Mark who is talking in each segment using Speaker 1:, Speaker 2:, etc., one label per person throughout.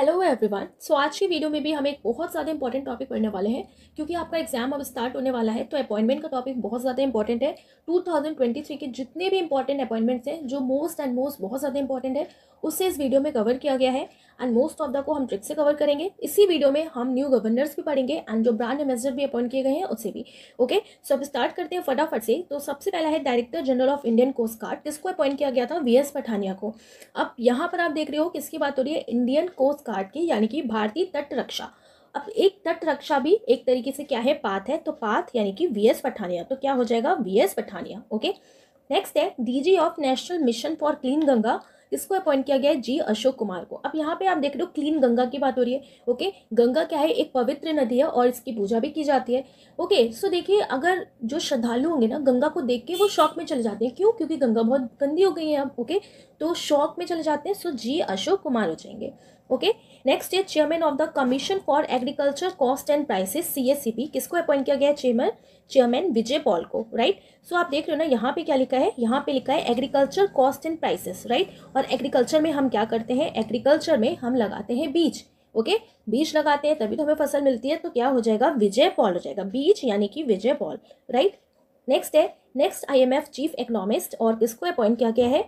Speaker 1: Hello everyone so आज की video में भी हम एक बहुत ज़्यादा इंपॉर्टेंट टॉपिक पढ़ने वाले हैं क्योंकि आपका एग्जाम अब स्टार्ट होने वाला है तो अपॉइंटमेंट का टॉपिक बहुत ज़्यादा इंपॉर्टेंट है 2023 के जितने भी इंपॉर्टेंट अपॉइंटमेंट्स हैं जो मोस्ट एंड मोस्ट बहुत ज़्यादा इंपॉर्टेंट है उससे इस वीडियो में कवर किया गया है एंड मोस्ट ऑफ द को हम ट्रिक से कवर करेंगे इसी वीडियो में हम न्यू गवर्नर्स भी पढ़ेंगे एंड जो ब्रांड एम्बेसडर भी अपॉइंट किए गए हैं उससे भी ओके सो अब स्टार्ट करते हैं फटाफट से तो सबसे पहला है director general of Indian coast guard जिसको अपॉइंट किया गया था वी एस पठानिया को अब यहाँ पर आप देख रहे हो किसकी बात हो रही है इंडियन कोस्ट गार्ड के यानी कि भारतीय तट रक्षा अब एक तट रक्षा भी एक तरीके से क्या है पाथ है तो पाथ यानी कि वी एस पठानिया तो क्या हो जाएगा V S Pathania okay next है DG of national mission for clean Ganga इसको अपॉइंट किया गया है जी अशोक कुमार को अब यहाँ पे आप देख रहे हो क्लीन गंगा की बात हो रही है ओके गंगा क्या है एक पवित्र नदी है और इसकी पूजा भी की जाती है ओके सो देखिए अगर जो श्रद्धालु होंगे ना गंगा को देख के वो शौक में चले जाते हैं क्यों क्योंकि गंगा बहुत गंदी हो गई है अब ओके तो शौक में चले जाते हैं सो जी अशोक कुमार हो जाएंगे ओके नेक्स्ट है chairman of the commission for agriculture cost and prices CSCP किसको अपॉइंट किया गया है चेयरमैन चेयरमैन विजय पॉल को राइट right? सो so, आप देख रहे हो ना यहाँ पे क्या लिखा है यहाँ पे लिखा है agriculture cost and prices right और एग्रीकल्चर में हम क्या करते हैं एग्रीकल्चर में हम लगाते हैं बीज ओके okay? बीज लगाते हैं तभी तो हमें फसल मिलती है तो क्या हो जाएगा विजय पॉल हो जाएगा बीज यानी कि विजय पॉल राइट नेक्स्ट है नेक्स्ट आईएमएफ चीफ इकोनॉमिस्ट और किसको अपॉइंट किया गया है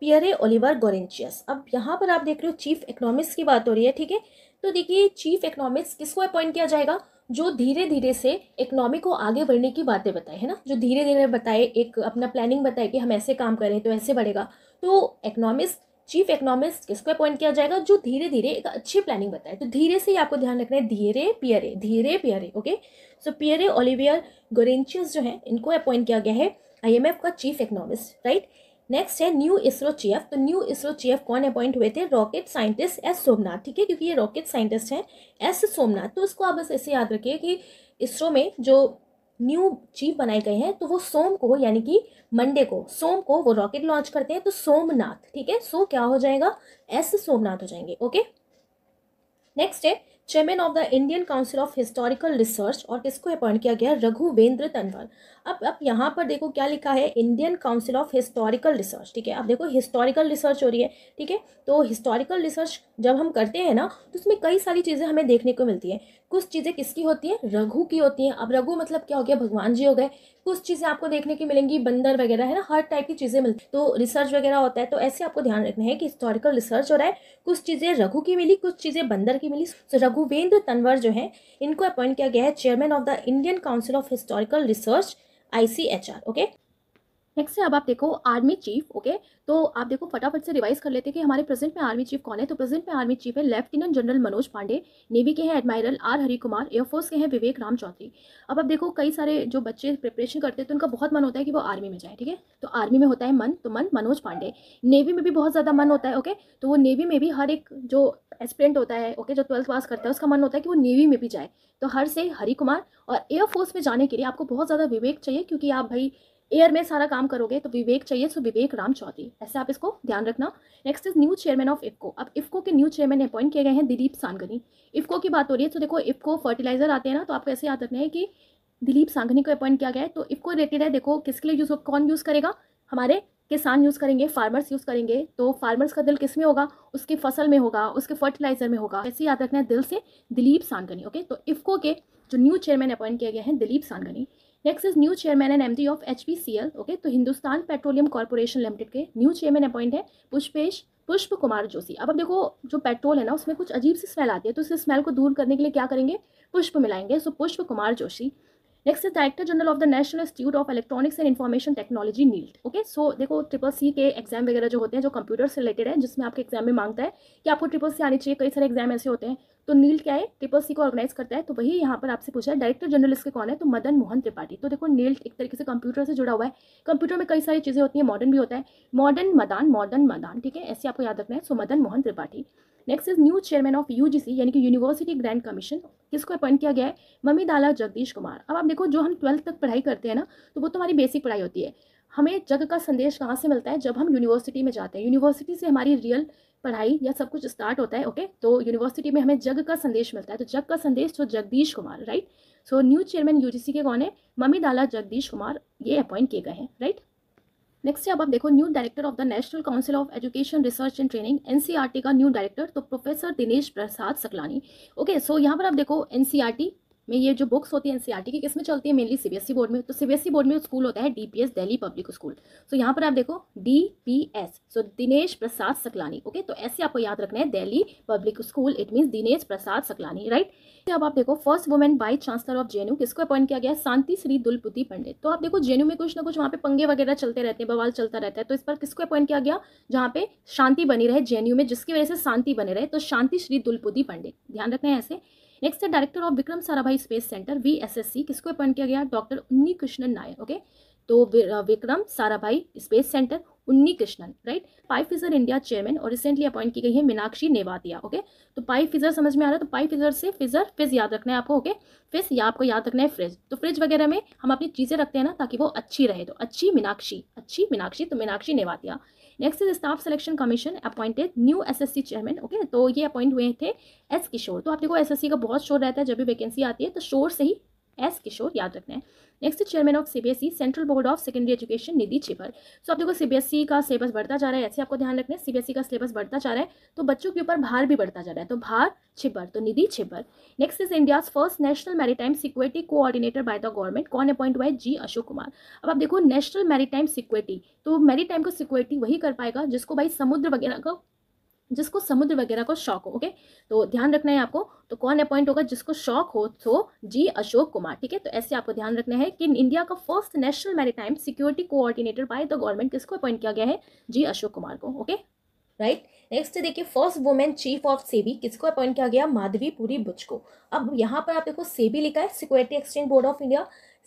Speaker 1: पियरे ओलिवर गोरेंचियस अब यहाँ पर आप देख रहे हो चीफ इकोनॉमिक्स की बात हो रही है ठीक है तो देखिए चीफ इकोनॉमिक्स किसको अपॉइंट किया जाएगा जो धीरे धीरे से इकोनॉमी को आगे बढ़ने की बातें बताए है ना जो धीरे धीरे बताए एक अपना प्लानिंग बताए कि हम ऐसे काम करें तो ऐसे बढ़ेगा तो इकोनॉमिक्स चीफ इकोनॉमिस्ट किसको अपॉइंट किया जाएगा जो धीरे धीरे एक अच्छी प्लानिंग बताए तो धीरे से ही आपको ध्यान रखना है धीरे पियरे धीरे Pierre okay so Pierre Olivier Gourinchas जो है इनको अपॉइंट किया गया है आईएमएफ का चीफ इकोनॉमिस्ट राइट नेक्स्ट है न्यू इसरो चीफ तो न्यू इसरो चीफ कौन अपॉइंट हुए थे रॉकेट साइंटिस्ट एस सोमनाथ ठीक है क्योंकि ये रॉकेट साइंटिस्ट हैं एस सोमनाथ तो इसको आप बस ऐसे याद रखिए कि इसरो में जो न्यू चीफ बनाए गए हैं तो वो सोम को यानी कि मंडे को सोम को वो रॉकेट लॉन्च करते हैं तो सोमनाथ ठीक है सो क्या हो जाएगा एस सोमनाथ हो जाएंगे ओके नेक्स्ट है chairman of the Indian council of historical research और किसको अपॉइंट किया गया रघुवेंद्र तनवर अब अब यहाँ पर देखो क्या लिखा है Indian council of historical research ठीक है अब देखो हिस्टोरिकल रिसर्च हो रही है ठीक है तो हिस्टोरिकल रिसर्च जब हम करते हैं ना तो उसमें कई सारी चीज़ें हमें देखने को मिलती है कुछ चीज़ें किसकी होती हैं रघु की होती हैं अब रघु मतलब क्या हो गया भगवान जी हो गए कुछ चीज़ें आपको देखने की मिलेंगी बंदर वगैरह है ना हर टाइप की चीज़ें मिलती तो रिसर्च वगैरह होता है तो ऐसे आपको ध्यान रखना है कि हिस्टोरिकल रिसर्च हो रहा है कुछ चीज़ें रघु की मिली कुछ चीज़ें बंदर की मिली तो रघुवेंद्र तनवर जो है इनको अपॉइंट किया गया है chairman of the Indian council of historical research ICHR. Okay. Next है अब आप देखो आर्मी चीफ ओके तो आप देखो फटाफट से रिवाइज कर लेते हैं कि हमारे प्रेजेंट में आर्मी चीफ कौन है तो प्रेजेंट में आर्मी चीफ है lieutenant general Manoj Pande navy के हैं admiral R Hari Kumar air force के हैं विवेक राम चौधरी अब आप देखो कई सारे जो बच्चे प्रिपरेशन करते हैं तो उनका बहुत मन होता है कि वो आर्मी में जाए ठीक है तो आर्मी में होता है मन तो मन मनोज पांडे नेवी में भी बहुत ज़्यादा मन होता है ओके तो वो नेवी में भी हर एक जो एस्पिरेंट होता है ओके जो ट्वेल्थ पास करता है उसका मन होता है कि वो नेवी में भी जाए तो हर से हरी कुमार और एयरफोर्स में जाने के लिए आपको बहुत ज़्यादा विवेक चाहिए क्योंकि आप भाई एयर में सारा काम करोगे तो विवेक चाहिए सो विवेक राम चौधरी ऐसे आप इसको ध्यान रखना next is new chairman of IFFCO अब इफको के न्यू चेयरमैन अपॉइंट किए गए हैं दिलीप सांगनी इफको की बात हो रही है तो देखो इफको फर्टिलाइजर आते हैं ना तो आपको ऐसे याद रखना है कि दिलीप सांगनी को अपॉइंट किया गया है तो इफ्को रिलेटेड है देखो किसके लिए यूज़ कौन यूज़ करेगा हमारे किसान यूज़ करेंगे फार्मर्स यूज़ करेंगे तो फार्मर्स का दिल किस में होगा उसके फसल में होगा उसके फर्टिलाइजर में होगा ऐसे याद रखना है दिल से दिलीप सांगनी ओके तो इफको के जो न्यू चेयरमैन अपॉइंट किए गए हैं Dilip Sanghani next is new chairman and MD of HPCL okay तो हिंदुस्तान पेट्रोलियम कॉर्पोरेशन लिमिटेड के न्यू चेयरमैन अपॉइंट है पुष्पेश पुष्प कुमार जोशी अब अब देखो जो पेट्रोल है ना उसमें कुछ अजीब सी स्मेल आती है तो उस स्मेल को दूर करने के लिए क्या करेंगे पुष्प मिलाएंगे so Pushp Kumar Joshi next is director general of the national institute of electronics and information technology NIELIT okay so देखो ट्रिपल सी के एग्जाम वगैरह जो होते हैं जो कंप्यूटर से रिलेटेड है जिसमें आपके एग्जाम में मांगता है कि आपको ट्रिपल सी आनी चाहिए कई सारे एग्जाम ऐसे होते हैं तो नील क्या है ट्रिपल सी को ऑर्गेनाइज करता है तो वही यहाँ पर आपसे पूछा है डायरेक्टर जनरल इसके कौन है तो मदन मोहन त्रिपाठी तो देखो नील एक तरीके से कंप्यूटर से जुड़ा हुआ है कंप्यूटर में कई सारी चीज़ें होती हैं मॉडर्न भी होता है मॉडर्न मदान मॉडर्न मदान ठीक है ऐसे आपको याद रखना है so Madan Mohan Tripathi next is new chairman of UGC यानी कि यूनिवर्सिटी ग्रैंड कमीशन किसको अपॉइंट किया गया है मम्मी दाला जगदीश कुमार अब आप देखो जो हम ट्वेल्थ तक पढ़ाई करते हैं ना तो वो तो हमारी बेसिक पढ़ाई होती है हमें जग का संदेश कहाँ से मिलता है जब हम यूनिवर्सिटी में जाते हैं यूनिवर्सिटी से हमारी रियल पढ़ाई या सब कुछ स्टार्ट होता है ओके तो यूनिवर्सिटी में हमें जग का संदेश मिलता है तो जग का संदेश तो Jagdish Kumar right so new chairman UGC के कौन है मम्मी दाला जगदीश कुमार ये अपॉइंट किए गए हैं राइट नेक्स्ट अब आप देखो new director of the national council of education research and training NCERT का न्यू डायरेक्टर तो professor Dinesh Prasad Saklani okay so यहाँ पर आप देखो एनसीआरटी में ये जो बुक्स होती है एन e की किस में चलती है मेनली सीबीएसई बोर्ड में तो सीबीएसई बोर्ड e में स्कूल होता है DPS Delhi public school so यहाँ पर आप देखो DPS so Dinesh Prasad Saklani okay तो ऐसे आपको याद रखना है Delhi public school it means Dinesh Prasad Saklani right अब आप देखो first women vice chancellor of JNU किसको अपॉइंट किया गया शांति श्री दुलपति पंडित तो आप देखो जेएनयू में कुछ ना कुछ वहाँ पे पंगे वगैरह चलते रहते हैं बवाल चलता रहता है तो इस पर किसको अपॉइंट किया गया जहाँ पे शांति बनी रहे जेएनयू में जिसकी वजह से शांति बने रहे तो शांति श्री दुलपति पंडित ध्यान रखना है ऐसे नेक्स्ट है director of Vikram Sarabhai space centre वी किसको अपॉइंट किया गया डॉक्टर उन्नी कृष्णन नायर ओके तो Vikram Sarabhai space centre Unni Krishnan right Pfizer India chairman और रिसेंटली अपॉइंट की गई है मीनाक्षी नेवातिया ओके तो पाई फिजर समझ में आ रहा है तो पाई फिजर से फिजर फिज याद रखना है आपको ओके फिज या आपको याद रखना है फ्रिज तो फ्रिज वगैरह में हम अपनी चीज़ें रखते हैं ना ताकि वो अच्छी रहे तो अच्छी मीनाक्षी अच्छी मीनाक्षी तो Meenakshi Nevatia next is staff selection commission appointed new SSC chairman okay तो ये अपॉइंट हुए थे एस किशोर तो आप देखो एसएससी का बहुत शोर रहता है जब भी वैकेंसी आती है तो शोर से ही एस किशोर याद रखना है next chairman of CBSE central board of secondary education Nidhi Chhibber so आप देखो सीबीएसई e का सिलेबस बढ़ता जा रहा है ऐसे आपको ध्यान रखना है सीबीएसई e का सिलेबस बढ़ता जा रहा है तो बच्चों के ऊपर भार भी बढ़ता जा रहा है तो भार छिपर तो Nidhi Chhibber next is India first national maritime security coordinator by the government कौन अपॉइंट हुआ है जी अशोक कुमार अब आप देखो नेशनल मैरीटाइम सिक्योरिटी तो मेरीटाइम को सिक्योरिटी वही कर पाएगा जिसको भाई समुद्र वगैरह का जिसको समुद्र वगैरह को शौक हो ओके तो ध्यान रखना है आपको तो कौन अपॉइंट होगा जिसको शौक हो तो जी अशोक कुमार ठीक है तो ऐसे आपको ध्यान रखना है कि इंडिया का first national maritime security coordinator by the government किसको अपॉइंट किया गया है जी अशोक कुमार को ओके राइट नेक्स्ट देखिए first women chief of SEBI किसको अपॉइंट किया गया माधवी पूरी बुच को अब यहाँ पर आप देखो सेबी लिखा है security exchange board of India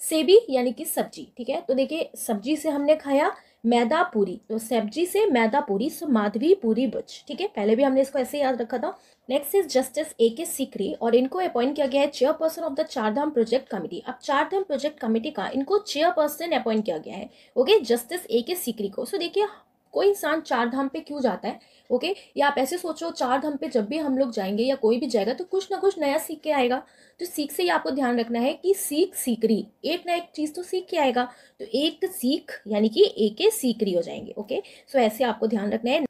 Speaker 1: SEBI यानी कि सब्जी ठीक है तो देखिए सब्जी से हमने खाया मैदा पूरी तो सब्जी से मैदा पूरी सो माधवी पूरी बुच ठीक है पहले भी हमने इसको ऐसे याद रखा था नेक्स्ट इज जस्टिस ए के सिकरी और इनको अपॉइंट किया गया है chairperson of the Char Dham project committee अब चारधाम प्रोजेक्ट कमेटी का इनको चेयरपर्सन अपॉइंट किया गया है ओके जस्टिस ए के सिकरी को सो देखिए कोई इंसान चार धाम पे क्यों जाता है ओके या आप ऐसे सोचो चार धाम पे जब भी हम लोग जाएंगे या कोई भी जाएगा तो कुछ ना कुछ नया सीख के आएगा तो सीख से ही आपको ध्यान रखना है कि सीख सीकरी एक ना एक चीज़ तो सीख के आएगा तो एक सीख यानी कि एक सीकरी हो जाएंगे ओके सो ऐसे आपको ध्यान रखना है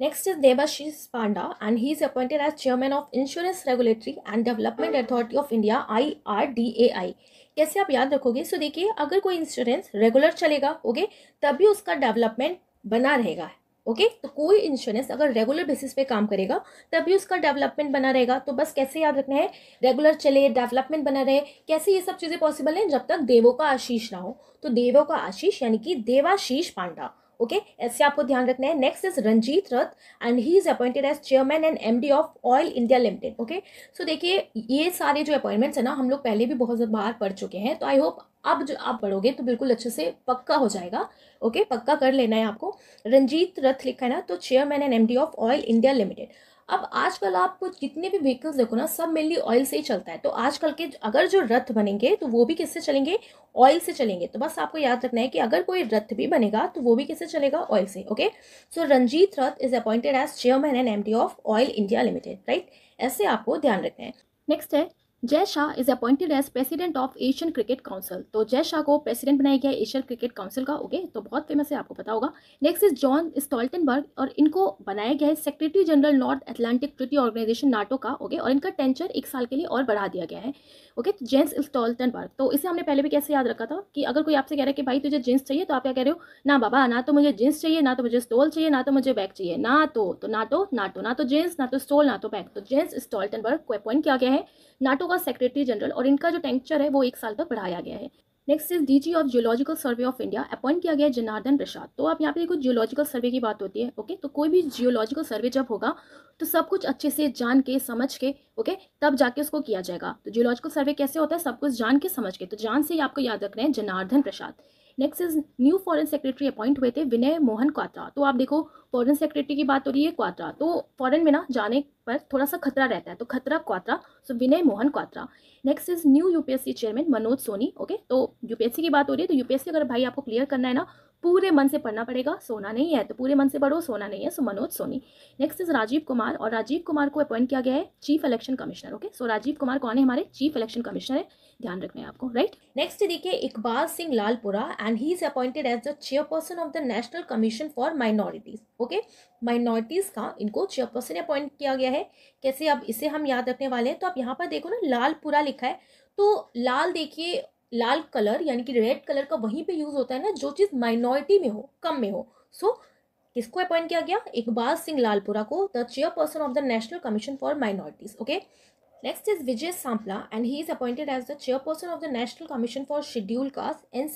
Speaker 1: next Debasish Panda and he is appointed as chairman of insurance regulatory and development authority of India I R D A I कैसे आप याद रखोगे सो देखिए अगर कोई इंश्योरेंस रेगुलर चलेगा ओके तभी उसका डेवलपमेंट बना रहेगा ओके okay? तो कोई इंश्योरेंस अगर रेगुलर बेसिस पे काम करेगा तभी उसका डेवलपमेंट बना रहेगा तो बस कैसे याद रखना है रेगुलर चले डेवलपमेंट बना रहे कैसे ये सब चीज़ें पॉसिबल हैं जब तक देवों का आशीष ना हो तो देवों का आशीष यानी कि देवाशीष पांडा ओके ऐसे आपको ध्यान रखना है next is Ranjit Rath and he is appointed as chairman and MD of oil India limited okay so देखिए ये सारे जो अपॉइंटमेंट्स है ना हम लोग पहले भी बहुत बार पढ़ चुके हैं तो आई होप अब जो आप पढ़ोगे तो बिल्कुल अच्छे से पक्का हो जाएगा ओके पक्का कर लेना है आपको रंजीत रथ लिखा है ना तो chairman and MD of oil India limited अब आजकल आप कुछ जितने भी व्हीकल्स देखो ना सब मेनली ऑयल से ही चलता है तो आजकल के अगर जो रथ बनेंगे तो वो भी किससे चलेंगे ऑयल से चलेंगे तो बस आपको याद रखना है कि अगर कोई रथ भी बनेगा तो वो भी किससे चलेगा ऑयल से okay so Ranjit Rath is appointed as chairman and M of oil India limited right ऐसे आपको ध्यान रखना है नेक्स्ट है Jay Shah is appointed as president of Asian cricket council तो जय शाह को प्रेसिडेंट बनाया गया एशियन क्रिकेट काउंसिल का ओके तो बहुत फेमस है आपको पता होगा नेक्स्ट इज जॉन स्टॉल्टनबर्ग और इनको बनाया गया है secretary general north Atlantic treaty organisation NATO का ओके और इनका टेंचर एक साल के लिए और बढ़ा दिया गया है ओके तो जेंस स्टॉल्टनबर्ग तो इसे हमने पहले भी कैसे याद रखा था कि अगर कोई आपसे कह रहा है कि भाई तुझे जींस चाहिए तो आप क्या कह रहे हो ना बाबा ना तो मुझे जींस चाहिए ना तो मुझे स्टोल चाहिए ना तो मुझे बैग चाहिए ना तो नाटो तो नाटो ना तो जेंस जींस ना तो स्टॉल ना तो बैग तो जेंस स्टॉल्टनबर्ग तो तो को अपॉइंट किया गया है नाटो का सेक्रेटरी जनरल और इनका जो टेंचर है वो एक साल तक बढ़ाया गया है next is DG of geological survey of India appoint किया गया है जनार्दन प्रसाद तो आप यहाँ पे देखो जियोलॉजिकल सर्वे की बात होती है ओके तो कोई भी जियोलॉजिकल सर्वे जब होगा तो सब कुछ अच्छे से जान के समझ के ओके तब जाके उसको किया जाएगा तो जियोलॉजिकल सर्वे कैसे होता है सब कुछ जान के समझ के तो जान से ही आपको याद रखना है Janardan Prasad next is new foreign secretary appoint हुए थे विनय मोहन क्वात्रा तो आप देखो फॉरेन सेक्रेटरी की बात हो रही है क्वात्रा तो फॉरेन में ना जाने पर थोड़ा सा खतरा रहता है तो खतरा Kwatra so Vinay Mohan Kwatra next is new UPSC chairman Manoj Soni okay तो यूपीएससी की बात हो रही है तो यूपीएससी अगर भाई आपको क्लियर करना है ना पूरे मन से पढ़ना पड़ेगा सोना नहीं है तो पूरे मन से पढ़ो सोना नहीं है so Manoj Soni next is Rajiv Kumar और राजीव कुमार को अपॉइंट किया गया है chief election commissioner okay so Rajiv Kumar कौन है हमारे चीफ इलेक्शन कमिश्नर है ध्यान रखना है आपको राइट नेक्स्ट देखिए Iqbal Singh Lalpura and he is appointed as the chairperson of the national commission for minorities okay minorities का इनको चेयरपर्सन अपॉइंट किया गया है कैसे अब इसे हम याद रखने वाले हैं तो आप यहाँ पर देखो ना लालपुरा लिखा है तो लाल देखिए लाल कलर यानी कि रेड कलर का वहीं पे यूज होता है ना जो चीज़ माइनॉरिटी में हो कम में हो सो so, किसको अपॉइंट किया गया इकबाल सिंह लालपुरा को the chairperson of the national commission for minorities okay next is Vijay Sampla and he is appointed as the chairperson of the national commission for schedule caste and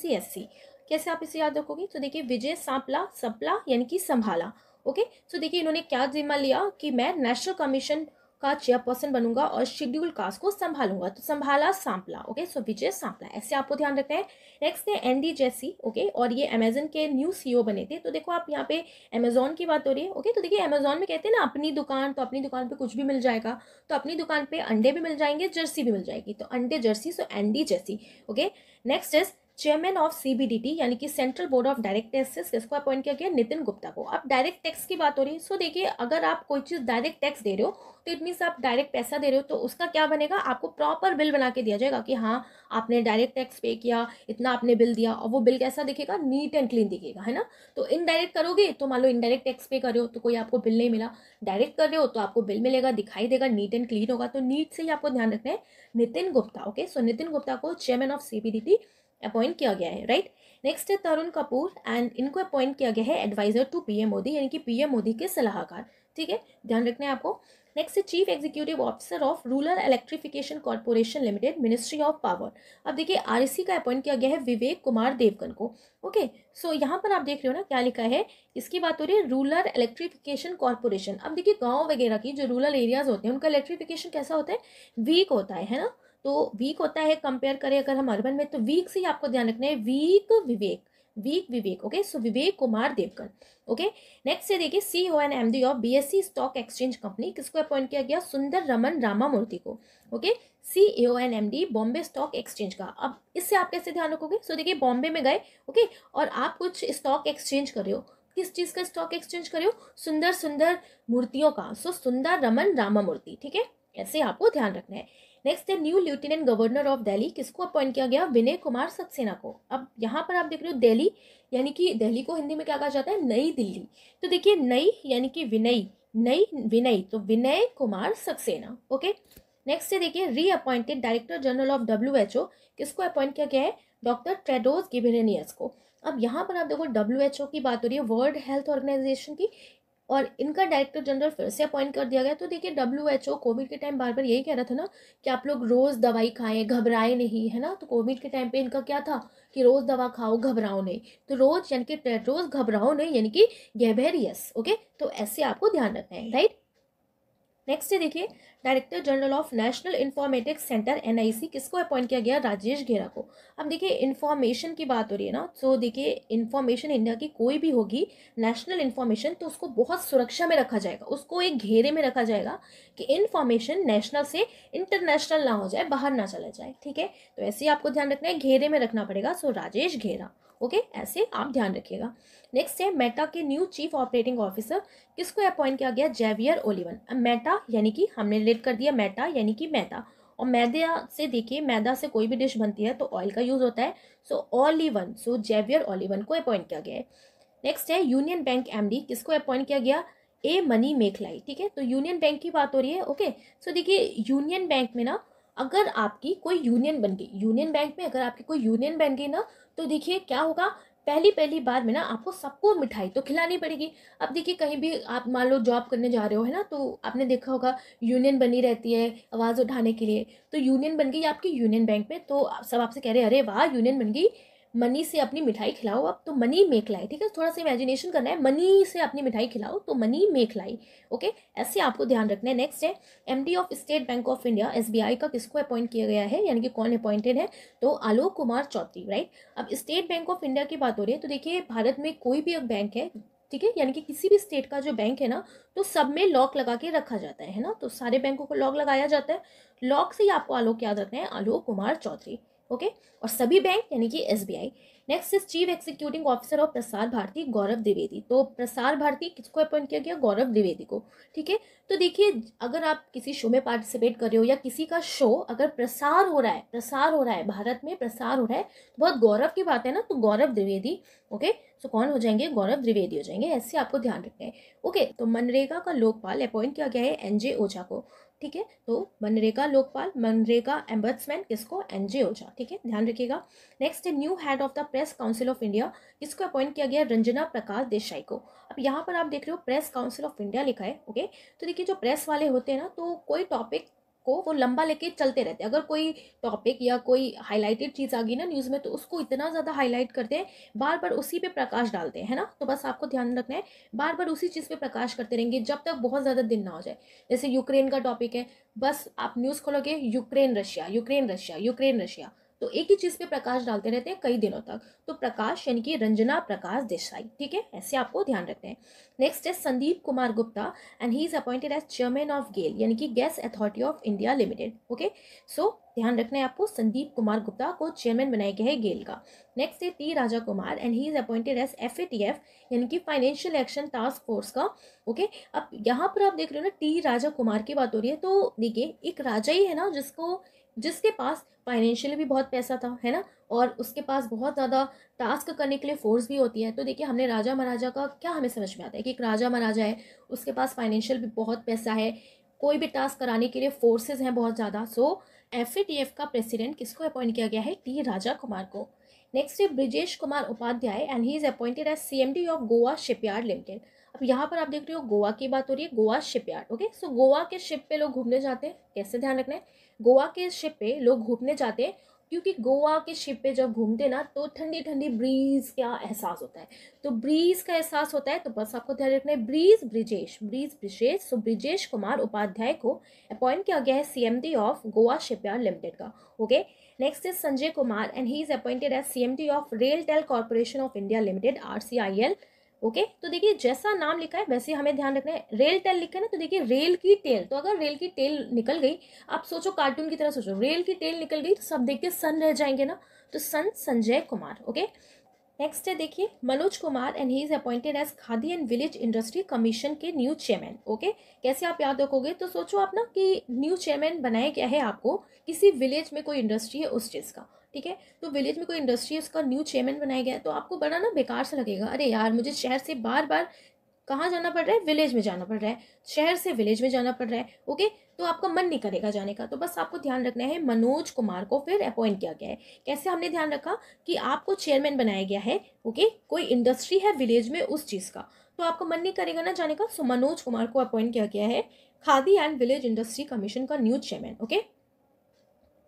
Speaker 1: कैसे आप इसे याद रखोगे तो देखिए विजय सांपला सपला यानी कि संभाला ओके सो तो देखिए इन्होंने क्या जिम्मा लिया कि मैं नेशनल कमीशन का चेयरपर्सन बनूंगा और शेड्यूल कास्ट को संभालूंगा तो संभाला सांपला ओके सो विजय सांपला ऐसे आपको ध्यान रखना है नेक्स्ट है एनडी जेसी ओके और ये अमेजन के न्यू सीईओ e बने थे तो देखो आप यहाँ पे अमेजोन की बात हो रही है ओके तो देखिए अमेजोन में कहते हैं ना अपनी दुकान तो अपनी दुकान पर कुछ भी मिल जाएगा तो अपनी दुकान पर अंडे भी मिल जाएंगे जर्सी भी मिल जाएगी तो अंडे jersey so ND JC okay next is chairman of CBDT यानी कि central board of direct taxes किसको अपॉइंट किया गया नितिन गुप्ता को अब डायरेक्ट टैक्स की बात हो रही है सो देखिए अगर आप कोई चीज़ डायरेक्ट टैक्स दे रहे हो तो इट मीन्स आप डायरेक्ट पैसा दे रहे हो तो उसका क्या बनेगा आपको प्रॉपर बिल बना के दिया जाएगा कि हाँ आपने डायरेक्ट टैक्स पे किया इतना आपने बिल दिया और वो बिल कैसा दिखेगा नीट एंड क्लीन दिखेगा है ना तो इनडायरेक्ट करोगे तो मान लो इनडायरेक्ट टैक्स पे कर रहे हो तो कोई आपको बिल नहीं मिला डायरेक्ट कर रहे हो तो आपको बिल मिलेगा दिखाई देगा नीट एंड क्लीन होगा तो नीट से ही आपको ध्यान रखना है नितिन गुप्ता ओके सो नितिन गुप्ता को चेयरमैन ऑफ सी अपॉइंट किया गया है राइट नेक्स्ट है तरुण कपूर एंड इनको अपॉइंट किया गया है एडवाइजर टू पीएम मोदी यानी कि पीएम मोदी के सलाहकार ठीक है ध्यान रखना है आपको नेक्स्ट है chief executive officer of rural electrification corporation limited ministry of power अब देखिए आरएससी e का अपॉइंट किया गया है विवेक कुमार देवगन को ओके सो so यहाँ पर आप देख रहे हो ना क्या लिखा है इसकी बात हो रही है रूरल इलेक्ट्रिफिकेशन कॉरपोरेशन अब देखिए गाँव वगैरह की जो रूरल एरियाज होते हैं उनका इलेक्ट्रिफिकेशन कैसा होता है वीक होता है है ना तो वीक होता है कंपेयर करें अगर हम अर्बन में तो वीक से ही आपको ध्यान रखना है week Vivek week Vivek okay so Vivek Kumar Deokar okay next से देखिए C O N M D of BSC stock exchange company किसको अपॉइंट किया गया सुंदर रमन रामा मूर्ति को okay C A O N M D Bombay stock exchange का अब इससे आप कैसे ध्यान रखोगे सो देखिए बॉम्बे में गए ओके okay? और आप कुछ स्टॉक एक्सचेंज कर रहे हो किस चीज़ का स्टॉक एक्सचेंज कर रहे हो सुंदर सुंदर मूर्तियों का सो so, सुंदर रमन रामा मूर्ति ठीक है ऐसे आपको ध्यान रखना है नेक्स्ट है new lieutenant governor of Delhi किसको अपॉइंट किया गया विनय कुमार सक्सेना को अब यहाँ पर आप देख रहे हो दिल्ली यानी कि दिल्ली को हिंदी में क्या कहा जाता है नई दिल्ली तो देखिए नई यानी कि विनय नई विनय तो विनय कुमार सक्सेना ओके नेक्स्ट है देखिए reappointed director general of W H O किसको अपॉइंट किया गया है डॉक्टर ट्रेडोज गिबेरेनियस को अब यहाँ पर आप देखो डब्ल्यू एच ओ की बात हो रही है वर्ल्ड हेल्थ ऑर्गेनाइजेशन की और इनका डायरेक्टर जनरल फिर से अपॉइंट कर दिया गया तो देखिए डब्ल्यू एच ओ कोविड के टाइम बार बार यही कह रहा था ना कि आप लोग रोज़ दवाई खाएं घबराए नहीं है ना तो कोविड के टाइम पे इनका क्या था कि रोज़ दवा खाओ घबराओ नहीं तो रोज़ यानी कि रोज़ घबराओ नहीं यानी कि गैबेरियस ओके तो ऐसे आपको ध्यान रखना है राइट नेक्स्ट है देखिए director general of national informatics centre NIC किसको अपॉइंट किया गया राजेश घेरा को अब देखिए इन्फॉर्मेशन की बात हो रही है ना तो देखिए इन्फॉर्मेशन इंडिया की कोई भी होगी नेशनल इन्फॉर्मेशन तो उसको बहुत सुरक्षा में रखा जाएगा उसको एक घेरे में रखा जाएगा कि इन्फॉर्मेशन नेशनल से इंटरनेशनल ना हो जाए बाहर ना चला जाए ठीक है तो ऐसे ही आपको ध्यान रखना है घेरे में रखना पड़ेगा सो राजेश घेरा ओके ऐसे आप ध्यान रखिएगा नेक्स्ट है मेटा के न्यू चीफ ऑपरेटिंग ऑफिसर किसको अपॉइंट किया गया जेवियर ओलिवन मेटा यानी कि हमने रिलेट कर दिया मेटा यानी कि मैदा और मैदा से देखिए मैदा से कोई भी डिश बनती है तो ऑयल का यूज़ होता है so Olivan so Javier Olivan को अपॉइंट किया गया है नेक्स्ट है यूनियन बैंक एमडी किसको अपॉइंट किया गया ए मनी मेखलाई ठीक है तो यूनियन बैंक की बात हो रही है ओके सो देखिए यूनियन बैंक में ना अगर आपकी कोई यूनियन बन गई यूनियन बैंक में अगर आपकी कोई यूनियन बन गई ना तो देखिए क्या होगा पहली पहली बार में ना आपको सबको मिठाई तो खिलानी पड़ेगी अब देखिए कहीं भी आप मान लो जॉब करने जा रहे हो है ना तो आपने देखा होगा यूनियन बनी रहती है आवाज़ उठाने के लिए तो यूनियन बन गई आपकी यूनियन बैंक में तो सब आपसे कह रहे हैं अरे वाह यूनियन बन गई मनी से अपनी मिठाई खिलाओ अब तो मनी मेक लाई ठीक है थोड़ा सा इमेजिनेशन करना है मनी से अपनी मिठाई खिलाओ तो मनी मेक लाई ओके ऐसे आपको ध्यान रखना है नेक्स्ट है MD of State Bank of India SBI का किसको अपॉइंट किया गया है यानी कि कौन अपॉइंटेड है तो आलोक कुमार चौधरी राइट अब स्टेट बैंक ऑफ इंडिया की बात हो रही है तो देखिए भारत में कोई भी एक बैंक है ठीक है यानी कि किसी भी स्टेट का जो बैंक है ना तो सब में लॉक लगा के रखा जाता है ना तो सारे बैंकों को लॉक लगाया जाता है लॉक से ही आपको आलोक याद रखना है आलोक कुमार चौधरी ओके और सभी बैंक यानी कि एस next is chief executing officer of Prasar Bharati गौरव द्विवेदी तो प्रसार भारती किसको अपॉइंट किया गया गौरव द्विवेदी को ठीक है तो देखिए अगर आप किसी शो में पार्टिसिपेट कर रहे हो या किसी का शो अगर प्रसार हो रहा है प्रसार हो रहा है भारत में प्रसार हो रहा है तो बहुत गौरव की बात है ना तो गौरव द्विवेदी ओके सो तो कौन हो जाएंगे गौरव द्विवेदी हो जाएंगे ऐसे आपको ध्यान रखना है ओके तो मनरेगा का लोकपाल अपॉइंट किया गया है एन ओझा को ठीक है तो मनरेगा लोकपाल मनरेगा एम्बर्समैन किसको एनजे ओझा ठीक है ध्यान रखिएगा next new head of the Press Council of India किसको अपॉइंट किया गया रंजना प्रकाश देसाई को अब यहाँ पर आप देख रहे हो प्रेस काउंसिल ऑफ इंडिया लिखा है ओके तो देखिए जो प्रेस वाले होते हैं ना तो कोई टॉपिक को वो लंबा लेके चलते रहते हैं अगर कोई टॉपिक या कोई हाईलाइटेड चीज़ आ गई ना न्यूज़ में तो उसको इतना ज़्यादा हाईलाइट करते हैं बार बार उसी पे प्रकाश डालते हैं ना तो बस आपको ध्यान रखना है बार बार उसी चीज़ पे प्रकाश करते रहेंगे जब तक बहुत ज़्यादा दिन ना हो जाए जैसे यूक्रेन का टॉपिक है बस आप न्यूज़ खोलोगे Ukraine Russia Ukraine Russia Ukraine Russia तो एक ही चीज़ पे प्रकाश डालते रहते हैं कई दिनों तक तो प्रकाश यानी कि रंजना प्रकाश देसाई ठीक है ऐसे आपको ध्यान रखते हैं नेक्स्ट है Sandeep Kumar Gupta and he is appointed as chairman of GAIL यानी कि gas authority of India limited okay so ध्यान रखना है आपको संदीप कुमार गुप्ता को चेयरमैन बनाया गया है गेल का नेक्स्ट है T Raja Kumar and he is appointed as F A T F यानी कि फाइनेंशियल एक्शन टास्क फोर्स का ओके okay? अब यहाँ पर आप देख रहे हो ना टी राजा कुमार की बात हो रही है तो देखिए एक राजा ही है ना जिसको जिसके पास फाइनेंशियली भी बहुत पैसा था है ना और उसके पास बहुत ज़्यादा टास्क करने के लिए फोर्स भी होती है तो देखिए हमने राजा महाराजा का क्या हमें समझ में आता है कि एक राजा महाराजा है उसके पास फाइनेंशियल भी बहुत पैसा है कोई भी टास्क कराने के लिए फोर्सेज हैं बहुत ज़्यादा सो एफ का प्रेसिडेंट किसको अपॉइंट किया गया है टी राजा कुमार को नेक्स्ट है Brijesh Kumar Upadhyay and he is appointed as C of Goa shipyard limited अब यहाँ पर आप देख रहे हो गोवा की बात हो रही है Goa shipyard okay so Goa के शिप पे लोग घूमने जाते हैं कैसे ध्यान रखना है गोवा के शिप पे लोग घूमने जाते हैं क्योंकि गोवा के शिप पे जब घूमते ना तो ठंडी ठंडी ब्रीज का एहसास होता है तो ब्रीज का एहसास होता है तो बस आपको ध्यान रखना है breeze Brijesh breeze Brijesh so Brijesh Kumar Upadhyay को अपॉइंट किया गया है C of Goa shipyard limited का okay next is Sanjay Kumar and he is appointed as C of RailTel corporation of India limited R okay तो देखिए जैसा नाम लिखा है वैसे हमें ध्यान रखना है रेल टेल लिखा है ना तो देखिए रेल की टेल तो अगर रेल की टेल निकल गई आप सोचो कार्टून की तरह सोचो रेल की टेल निकल गई तो सब देख के सन रह जाएंगे ना तो sun Sanjay Kumar okay next है देखिए Manoj Kumar and he is appointed as Khadi and village industry commission के न्यू चेयरमैन ओके कैसे आप याद रखोगे तो सोचो आप ना कि न्यू चेयरमैन बनाया गया है आपको किसी विलेज में कोई इंडस्ट्री है उस चीज़ का ठीक है तो विलेज में कोई इंडस्ट्री है उसका न्यू चेयरमैन बनाया गया तो आपको बड़ा ना बेकार सा लगेगा अरे यार मुझे शहर से बार बार कहाँ जाना पड़ रहा है विलेज में जाना पड़ रहा है शहर से विलेज में जाना पड़ रहा है ओके तो आपका मन नहीं करेगा जाने का तो बस आपको ध्यान रखना है मनोज कुमार को फिर अपॉइंट किया गया है कैसे हमने ध्यान रखा कि आपको चेयरमैन बनाया गया है ओके कोई इंडस्ट्री है विलेज में उस चीज़ का तो आपका मन नहीं करेगा ना जाने का सो मनोज कुमार को अपॉइंट किया गया है Khadi and village industry commission का न्यू चेयरमैन ओके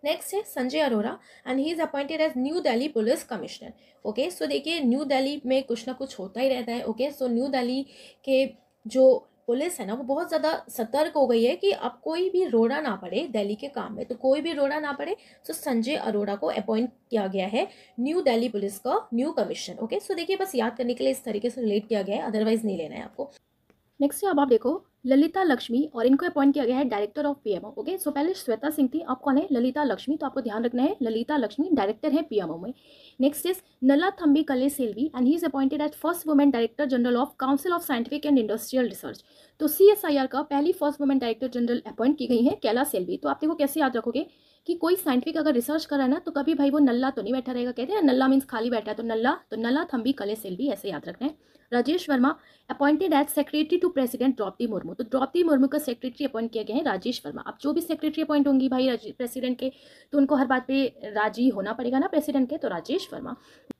Speaker 1: नेक्स्ट है Sanjay Arora and he is appointed as new Delhi police commissioner okay so देखिए न्यू दिल्ली में कुछ ना कुछ होता ही रहता है ओके सो न्यू दिल्ली के जो पुलिस है ना वो बहुत ज़्यादा सतर्क हो गई है कि अब कोई भी रोड़ा ना पड़े दिल्ली के काम में तो कोई भी रोड़ा ना पड़े सो संजय अरोड़ा को अपॉइंट किया गया है न्यू दिल्ली पुलिस का न्यू कमिश्नर ओके सो देखिए बस याद करने के लिए इस तरीके से रिलेट किया गया है अदरवाइज नहीं लेना है आपको नेक्स्ट अब आप देखो ललिता लक्ष्मी और इनको अपॉइंट किया गया है director of PMO okay so पहले श्वेता सिंह थी आप कौन है ललिता लक्ष्मी तो आपको ध्यान रखना है ललिता लक्ष्मी डायरेक्टर है पीएमओ में next is Nalla Thambi Kalai Selvi and he is appointed as first women director general of council of scientific and industrial research तो सी का पहली first women director general appoint की गई है कैला सेल्वी तो आप देखो कैसे याद रखोगे कि कोई साइंटिफिक अगर रिसर्च कर रहा है ना तो कभी भाई वो नल्ला तो नहीं बैठा रहेगा कहते हैं नल्ला मीन्स खाली बैठा है तो नल्ला तो नल्ला थम्बी कले सेल्वी ऐसे याद रखना है Rajesh Verma appointed as secretary to president Draupadi Murmu तो द्रौपदी मुर्मू का सेक्रेटरी अपॉइंट किया गया है राजेश वर्मा अब जो भी सेक्रेटरी अपॉइंट होंगी भाई प्रेसिडेंट के तो उनको हर बात पे राजी होना पड़ेगा ना प्रेसिडेंट के तो राजेश वर्मा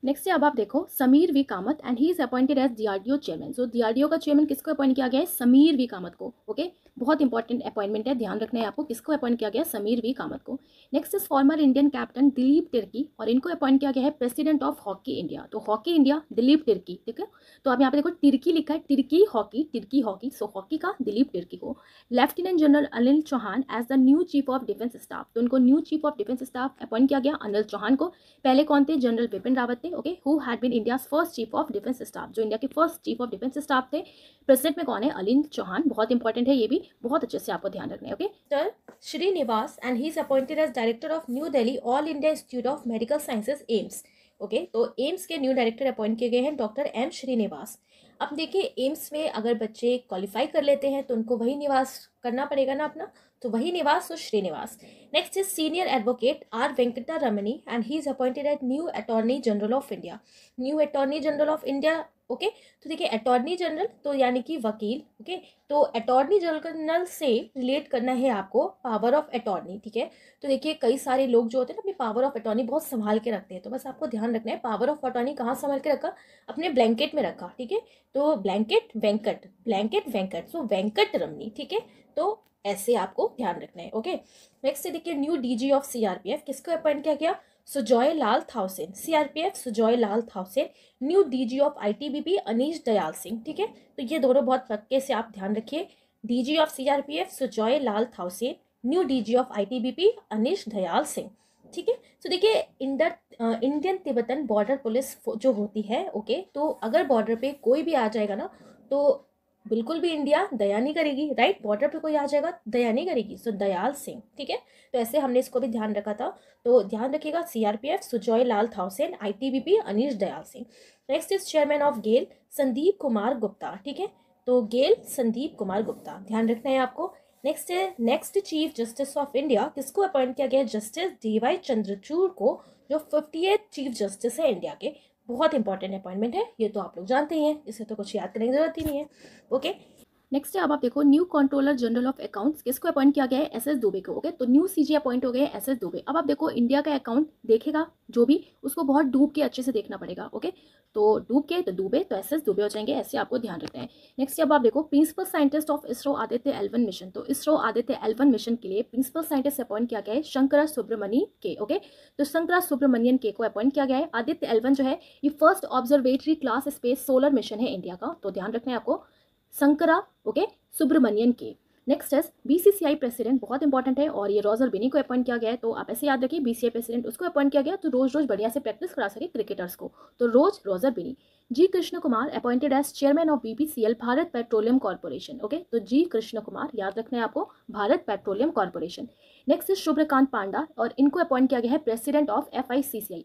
Speaker 1: नेक्स्ट अब आप देखो Sameer V Kamat and he is appointed as DRDO chairman so DRDO का चेयरमैन किसको अपॉइंट किया गया है समीर वी कामत को ओके बहुत इंपॉर्टेंट अपॉइंटमेंट है ध्यान रखना है आपको किसको अपॉइंट किया गया समीर वी कामत को next is former Indian captain Dilip Tirkey और इनको अपॉइंट किया गया है प्रेसिडेंट ऑफ हॉकी इंडिया तो हॉकी इंडिया दिलीप तिर्की ठीक है तो आप यहाँ पे देखो तिर्की लिखा है है Tirkey hockey Tirkey hockey so hockey का दिलीप टिर्की को lieutenant general Anil Chauhan as the new chief of defence staff तो उनको new chief of defence staff appoint किया गया अनिल चौहान को पहले कौन थे जनरल बिपिन रावत थे okay who had been India first chief of defence staff जो इंडिया के first chief of defence staff थे प्रेसिडेंट में कौन है अनिल चौहान बहुत इंपॉर्टेंट है ये भी बहुत अच्छे से आपको ध्यान रखना है okay sir Srinivas and he is appointed as director of New Delhi all India institute of medical sciences AIIMS okay okay, तो एम्स के न्यू डायरेक्टर अपॉइंट किए गए हैं डॉक्टर एम श्रीनिवास अब देखिए एम्स में अगर बच्चे क्वालिफाई कर लेते हैं तो उनको वही निवास करना पड़ेगा ना अपना तो वही निवास और Srinivas next is senior advocate R Venkata Ramani and he is appointed at new attorney general of India new attorney general of India okay तो देखिए अटॉर्नी जनरल तो यानी कि वकील ओके तो अटॉर्नी जनरल से रिलेट करना है आपको पावर ऑफ अटॉर्नी ठीक है तो देखिए कई सारे लोग जो होते हैं ना अपनी पावर ऑफ अटॉर्नी बहुत संभाल के रखते हैं तो बस आपको ध्यान रखना है पावर ऑफ अटॉर्नी कहाँ संभाल के रखा अपने ब्लैंकेट में रखा ठीक है तो blanket Venkat blanket Venkat so Venkat Ramani ठीक है तो ऐसे आपको ध्यान रखना है ओके नेक्स्ट है देखिए न्यू डीजी ऑफ सीआरपीएफ किसको अपॉइंट किया गया Sujoy Lal Thaosen CRPF Sujoy Lal Thaosen new DG of ITBP Anish Dayal Singh ठीक है तो ये दोनों बहुत पक्के से आप ध्यान रखिए DG of CRPF Sujoy Lal Thaosen new DG of ITBP Anish Dayal Singh ठीक है तो देखिए Indo Indian Tibetan border police जो होती है ओके तो अगर बॉर्डर पे कोई भी आ जाएगा ना तो बिल्कुल भी इंडिया दया नहीं करेगी राइट बॉर्डर पे कोई आ जाएगा दया नहीं करेगी सो दयाल सिंह ठीक है तो ऐसे हमने इसको भी ध्यान रखा था तो ध्यान रखिएगा CRPF Sujoy Lal Thaosen ITBP Anish Dayal Singh next is chairman of GAIL Sandeep Kumar Gupta ठीक है तो गेल संदीप कुमार गुप्ता ध्यान रखना है आपको नेक्स्ट है next chief justice of India किसको अपॉइंट किया गया जस्टिस डी वाई चंद्रचूड़ को जो फिफ्टी चीफ जस्टिस है इंडिया के बहुत इंपॉर्टेंट अपॉइंटमेंट है ये तो आप लोग जानते ही हैं इससे तो कुछ याद करने की ज़रूरत ही नहीं है ओके नेक्स्ट है अब आप देखो new controller general of accounts किसको अपॉइंट किया गया है एस एस दुबे को ओके तो न्यू सीजी अपॉइंट हो गए एस एस दुबे अब आप देखो इंडिया का अकाउंट देखेगा जो भी उसको बहुत डूब के अच्छे से देखना पड़ेगा ओके तो डूब के तो डूबे तो एस एस दुबे हो जाएंगे ऐसे आपको ध्यान रखना है नेक्स्ट अब आप देखो principal scientist of ISRO Aditya L one mission तो इसरो आदित्य एलवन मिशन के लिए प्रिंसिपल साइंटिस्ट अपॉइंट किया गया है शंकरा सुब्रमणी के ओके तो शंकरा सुब्रमण्यन के को अपॉइंट किया गया है आदित्य एलवन जो है ये first observatory class space solar mission है इंडिया का तो ध्यान रखना है आपको संकरा ओके सुब्रमण्यन के नेक्स्ट है बीसीसीआई प्रेसिडेंट बहुत इंपॉर्टेंट है और ये रोजर बिनी को अपॉइंट किया गया है तो आप ऐसे याद रखिए बीसीआई प्रेसिडेंट उसको अपॉइंट किया गया तो रोज रोज बढ़िया से प्रैक्टिस करा सके क्रिकेटर्स को तो रोज Roger Binny G Krishna Kumar appointed as chairman of BPCL Bharat petroleum corporation okay तो जी कृष्ण कुमार याद रखना है आपको भारत पेट्रोलियम कॉर्पोरेशन नेक्स्ट है शुभ्रकांत पांडा और इनको अपॉइंट किया गया है प्रेसिडेंट ऑफ एफ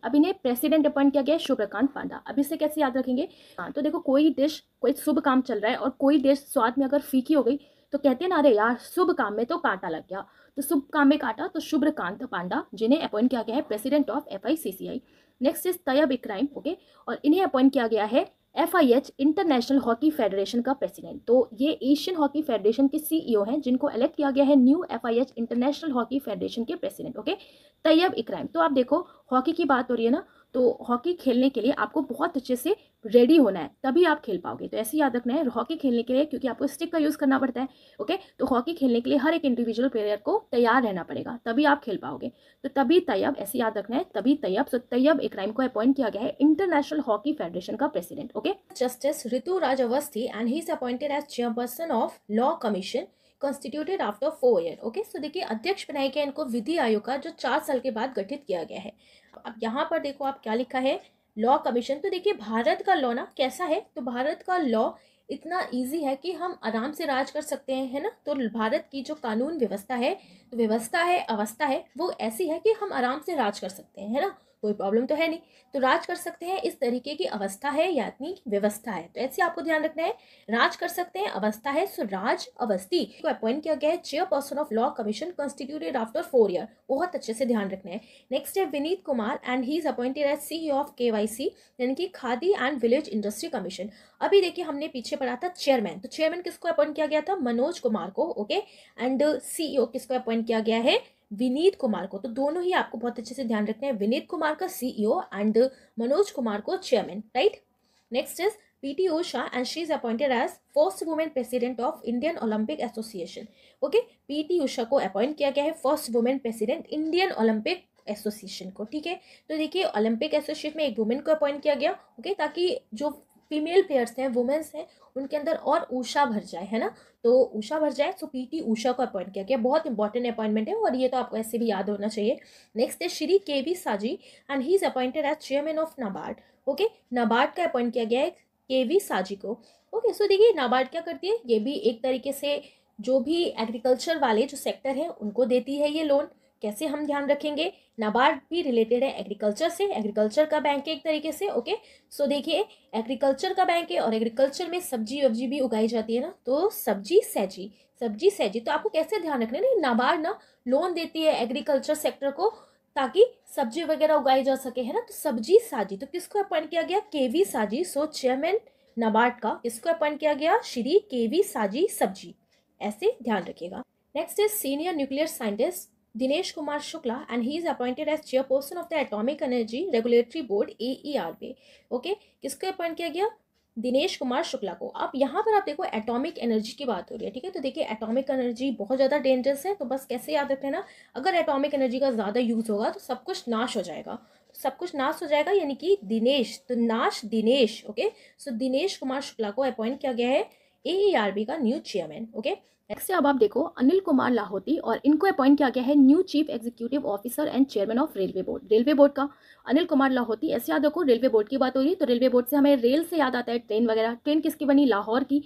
Speaker 1: अब इन्हें प्रेसिडेंट अपॉइंट किया गया है शुभ्रकांत पांडा अब इसे कैसे याद रखेंगे हाँ तो देखो कोई डिश कोई शुभ काम चल रहा है और कोई डिश स्वाद में अगर फीकी हो गई तो कहते हैं ना अरे यार शुभ काम में तो कांटा लग गया तो शुभ काम में कांटा तो शुभ्रकांत पांडा जिन्हें अपॉइंट किया गया है president of F next is Tayyab Ikram okay और इन्हें अपॉइंट किया गया है F I H international hockey federation का प्रेसिडेंट तो ये एशियन हॉकी फेडरेशन के सीईओ e हैं जिनको इलेक्ट किया गया है new F I H international hockey federation के प्रेसिडेंट ओके तैयब इक्राइम तो आप देखो हॉकी की बात हो रही है ना तो हॉकी खेलने के लिए आपको बहुत अच्छे से रेडी होना है तभी आप खेल पाओगे तो ऐसे याद रखना है हॉकी खेलने के लिए क्योंकि आपको स्टिक का यूज़ करना पड़ता है ओके तो हॉकी खेलने के लिए हर एक इंडिविजुअल प्लेयर को तैयार रहना पड़ेगा तभी आप खेल पाओगे तो तभी तैयब ऐसे याद रखना है तभी तैयब सो तैयब एक को अपॉइंट किया गया है इंटरनेशनल हॉकी फेडरेशन का president okay justice Ritu Raj Awasthi and he is appointed as chairperson of law commission constituted after four year okay so देखिए अध्यक्ष बनाया गया इनको विधि आयोग का जो चार साल के बाद गठित किया गया है अब यहाँ पर देखो आप क्या लिखा है लॉ कमीशन तो देखिए भारत का लॉ ना कैसा है तो भारत का लॉ इतना इजी है कि हम आराम से राज कर सकते हैं है ना तो भारत की जो कानून व्यवस्था है तो व्यवस्था है अवस्था है वो ऐसी है कि हम आराम से राज कर सकते हैं है ना कोई प्रॉब्लम तो है नहीं तो राज कर सकते हैं इस तरीके की अवस्था है यानी व्यवस्था है तो ऐसे आपको ध्यान रखना है राज कर सकते हैं अवस्था है सो राज अवस्थी को अपॉइंट किया गया है chairperson of law commission constituted after four year बहुत अच्छे से ध्यान रखना है नेक्स्ट है Vineet Kumar and he is appointed as C of K यानी कि Khadi and village industry commission अभी देखिए हमने पीछे पढ़ा था चेयरमैन तो चेयरमैन किसको अपॉइंट किया गया था मनोज कुमार को ओके एंड सीईओ किसको अपॉइंट किया गया है विनीत कुमार को तो दोनों ही आपको बहुत अच्छे से ध्यान रखना है विनीत कुमार का CEO and e Manoj Kumar को chairman right next is Usha and and she is appointed as first woman president of Indian Olympic Association. Okay, PT Usha को अपॉइंट किया गया है first women president Indian olympic association को ठीक है तो देखिए ओलंपिक एसोसिएशन में एक वुमेन को अपॉइंट किया गया ओके okay? ताकि जो फीमेल प्लेयर्स हैं वुमेन्स हैं उनके अंदर और ऊषा भर जाए है ना तो उषा भर जाए सो तो पीटी उषा को अपॉइंट किया गया बहुत इंपॉर्टेंट अपॉइंटमेंट है और ये तो आपको ऐसे भी याद होना चाहिए नेक्स्ट है Shri K B Saji and he is appointed as chairman of NABARD okay NABARD का अपॉइंट किया गया है के वी साजी को ओके सो देखिए नाबार्ड क्या करती है ये भी एक तरीके से जो भी एग्रीकल्चर वाले जो सेक्टर हैं उनको देती है ये लोन कैसे हम ध्यान रखेंगे नाबार्ड भी रिलेटेड है एग्रीकल्चर से एग्रीकल्चर का बैंक है एक तरीके से ओके सो देखिए एग्रीकल्चर का बैंक है और एग्रीकल्चर में सब्जी वब्जी भी उगाई जाती है ना तो सब्जी सैजी सब्जी सैजी तो आपको कैसे ध्यान रखना है नाबार्ड ना लोन देती है एग्रीकल्चर सेक्टर को ताकि सब्जी वगैरह उगाई जा सके है ना तो सब्जी साजी तो किसको अपॉइंट किया गया के वी साजी सो चेयरमैन नाबार्ड का किसको अपॉइंट किया गया श्री के वी साजी सब्जी ऐसे ध्यान रखिएगा next is senior nuclear scientist Dinesh Kumar Shukla and he is appointed as chairperson of the Atomic Energy Regulatory Board AERB. Okay, किसको अपॉइंट किया गया दिनेश कुमार शुक्ला को अब यहाँ पर आप देखो एटॉमिक एनर्जी की बात हो रही है ठीक है तो देखिए एटॉमिक एनर्जी बहुत ज़्यादा डेंजरस है तो बस कैसे याद रखते हैं ना अगर एटॉमिक एनर्जी का ज़्यादा यूज़ होगा तो सब कुछ नाश हो जाएगा सब कुछ नाश हो जाएगा यानी कि दिनेश तो नाश दिनेश ओके सो दिनेश कुमार शुक्ला को अपॉइंट किया गया है ए e का न्यू चेयरमैन ओके नेक्स्ट अब आप देखो अनिल कुमार लाहौती और इनको अपॉइंट किया गया है new chief executive officer and chairman of railway board railway board का अनिल कुमार लाहौती ऐसे याद रखो रेलवे बोर्ड की बात हो रही है तो रेलवे बोर्ड से हमें रेल से याद आता है ट्रेन वगैरह ट्रेन किसकी बनी लाहौर की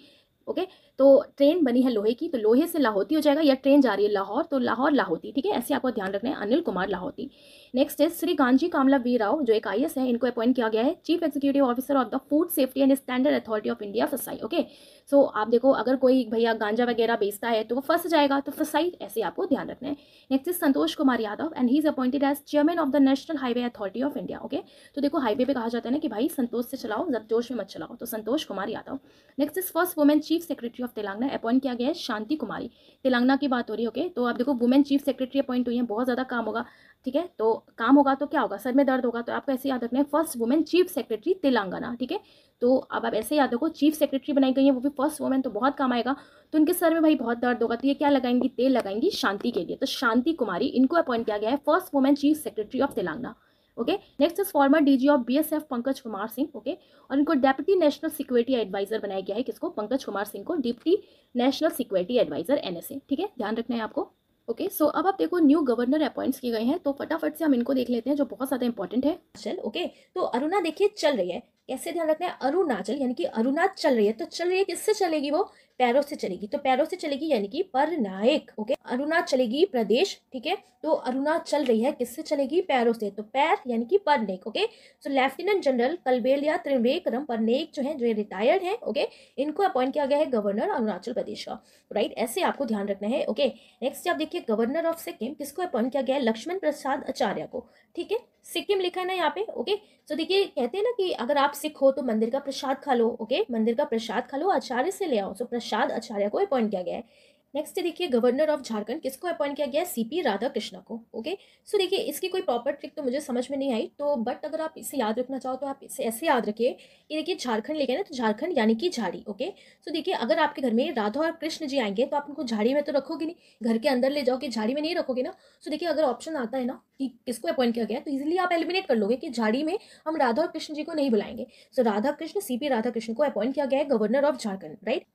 Speaker 1: ओके तो ट्रेन बनी है लोहे की तो लोहे से लाहौती हो जाएगा या ट्रेन जा रही है लाहौर तो लाहौर लाहौती ठीक है ऐसे आपको ध्यान रखना है अनिल कुमार लाहौती नेक्स्ट है श्री गांजी कामला वी राव जो एक आई है इनको अपॉइंट किया गया है chief executive officer of the food safety and standard authority of India FSSAI okay so आप देखो अगर कोई भैया गांजा वगैरह बेचता है तो वो फंस जाएगा तो फसाई ऐसे आपको ध्यान रखना है next is Santosh Kumar Yadav and he is appointed as chairman of the national highway authority of India okay तो देखो हाईवे पे कहा जाता है ना कि भाई संतोष से चलाओ जब जोश में मत चलाओ तो Santosh Kumar Yadav next is first women chief chief secretary of Telangana appoint किया गया है शांति कुमारी तेलंगाना की बात हो रही है ओके तो आप देखो वुमेन चीफ सेक्रेटरी अपॉइंट हुई है बहुत ज़्यादा काम होगा ठीक है तो काम होगा तो क्या होगा सर में दर्द होगा तो आपको ऐसे याद रखना है first women chief secretary Telangana ठीक है तो अब आप ऐसे याद रखो चीफ सेक्रेटरी बनाई गई है वो भी फर्स्ट वुमेन तो बहुत काम आएगा तो उनके सर में भाई बहुत दर्द होगा तो ये क्या लगाएंगी तेल लगाएंगी शांति के लिए तो शांति कुमारी इनको अपॉइंट किया गया है first women chief secretary of Telangana okay next is former DG of BSF Pankaj Kumar Singh okay और इनको डेप्यूटी नेशनल सिक्योरिटी एडवाइजर बनाया गया है किसको पंकज कुमार सिंह को deputy national security advisor NSA ठीक है ध्यान रखना है आपको ओके okay, सो so अब आप देखो न्यू गवर्नर अपॉइंट्स किए गए हैं तो फटाफट से हम इनको देख लेते हैं जो बहुत ज्यादा इंपॉर्टेंट है चल ओके okay, तो अरुणा देखिए चल रही है कैसे ध्यान रखना है अरुणाचल यानी कि अरुणाचल चल रही है तो चल रही है किससे चलेगी वो पैरों से चलेगी तो पैरों से चलेगी यानी कि पर नायक ओके अरुणा चलेगी प्रदेश ठीक है तो अरुणा चल रही है किससे चलेगी पैरों से तो पैर यानी कि नेक ओके सो लेफ्टिनेंट जनरल कलबेलिया या पर नेक जो है जो रिटायर्ड है ओके इनको अपॉइंट किया गया है गवर्नर अरुणाचल प्रदेश का राइट ऐसे आपको ध्यान रखना है ओके नेक्स्ट आप देखिए गवर्नर ऑफ सिक्किम किसको अपॉइंट किया गया है लक्ष्मण प्रसाद आचार्य को ठीक है सिक्किम लिखा है ना यहाँ पे ओके सो देखिए कहते हैं ना कि अगर आप सिख हो तो मंदिर का प्रसाद खा लो ओके मंदिर का प्रसाद खा लो आचार्य से ले आओ सो प्रसाद प्रसाद आचार्य को अपॉइंट किया गया है नेक्स्ट देखिए गवर्नर ऑफ झारखंड किसको अपॉइंट किया गया है सीपी राधा कृष्णा को ओके सो देखिए इसकी कोई प्रॉपर ट्रिक तो मुझे समझ में नहीं आई तो बट अगर आप इसे याद रखना चाहो तो आप इसे ऐसे याद रखिए कि देखिए झारखंड लेके ना तो झारखंड यानी कि झाड़ी ओके सो देखिए अगर आपके घर में राधा और कृष्ण जी आएंगे तो आप उनको झाड़ी में तो रखोगे नहीं घर के अंदर ले जाओगे झाड़ी में नहीं रखोगे ना सो देखिए अगर ऑप्शन आता है ना कि किसको अपॉइंट किया गया तो इजीली आप एलिमिनेट कर लोगे कि झाड़ी में हम राधा और कृष्ण जी को नहीं बुलाएंगे सो राधा कृष्ण सीपी राधा कृष्ण को अपॉइंट किया गया है governor of Jharkhand right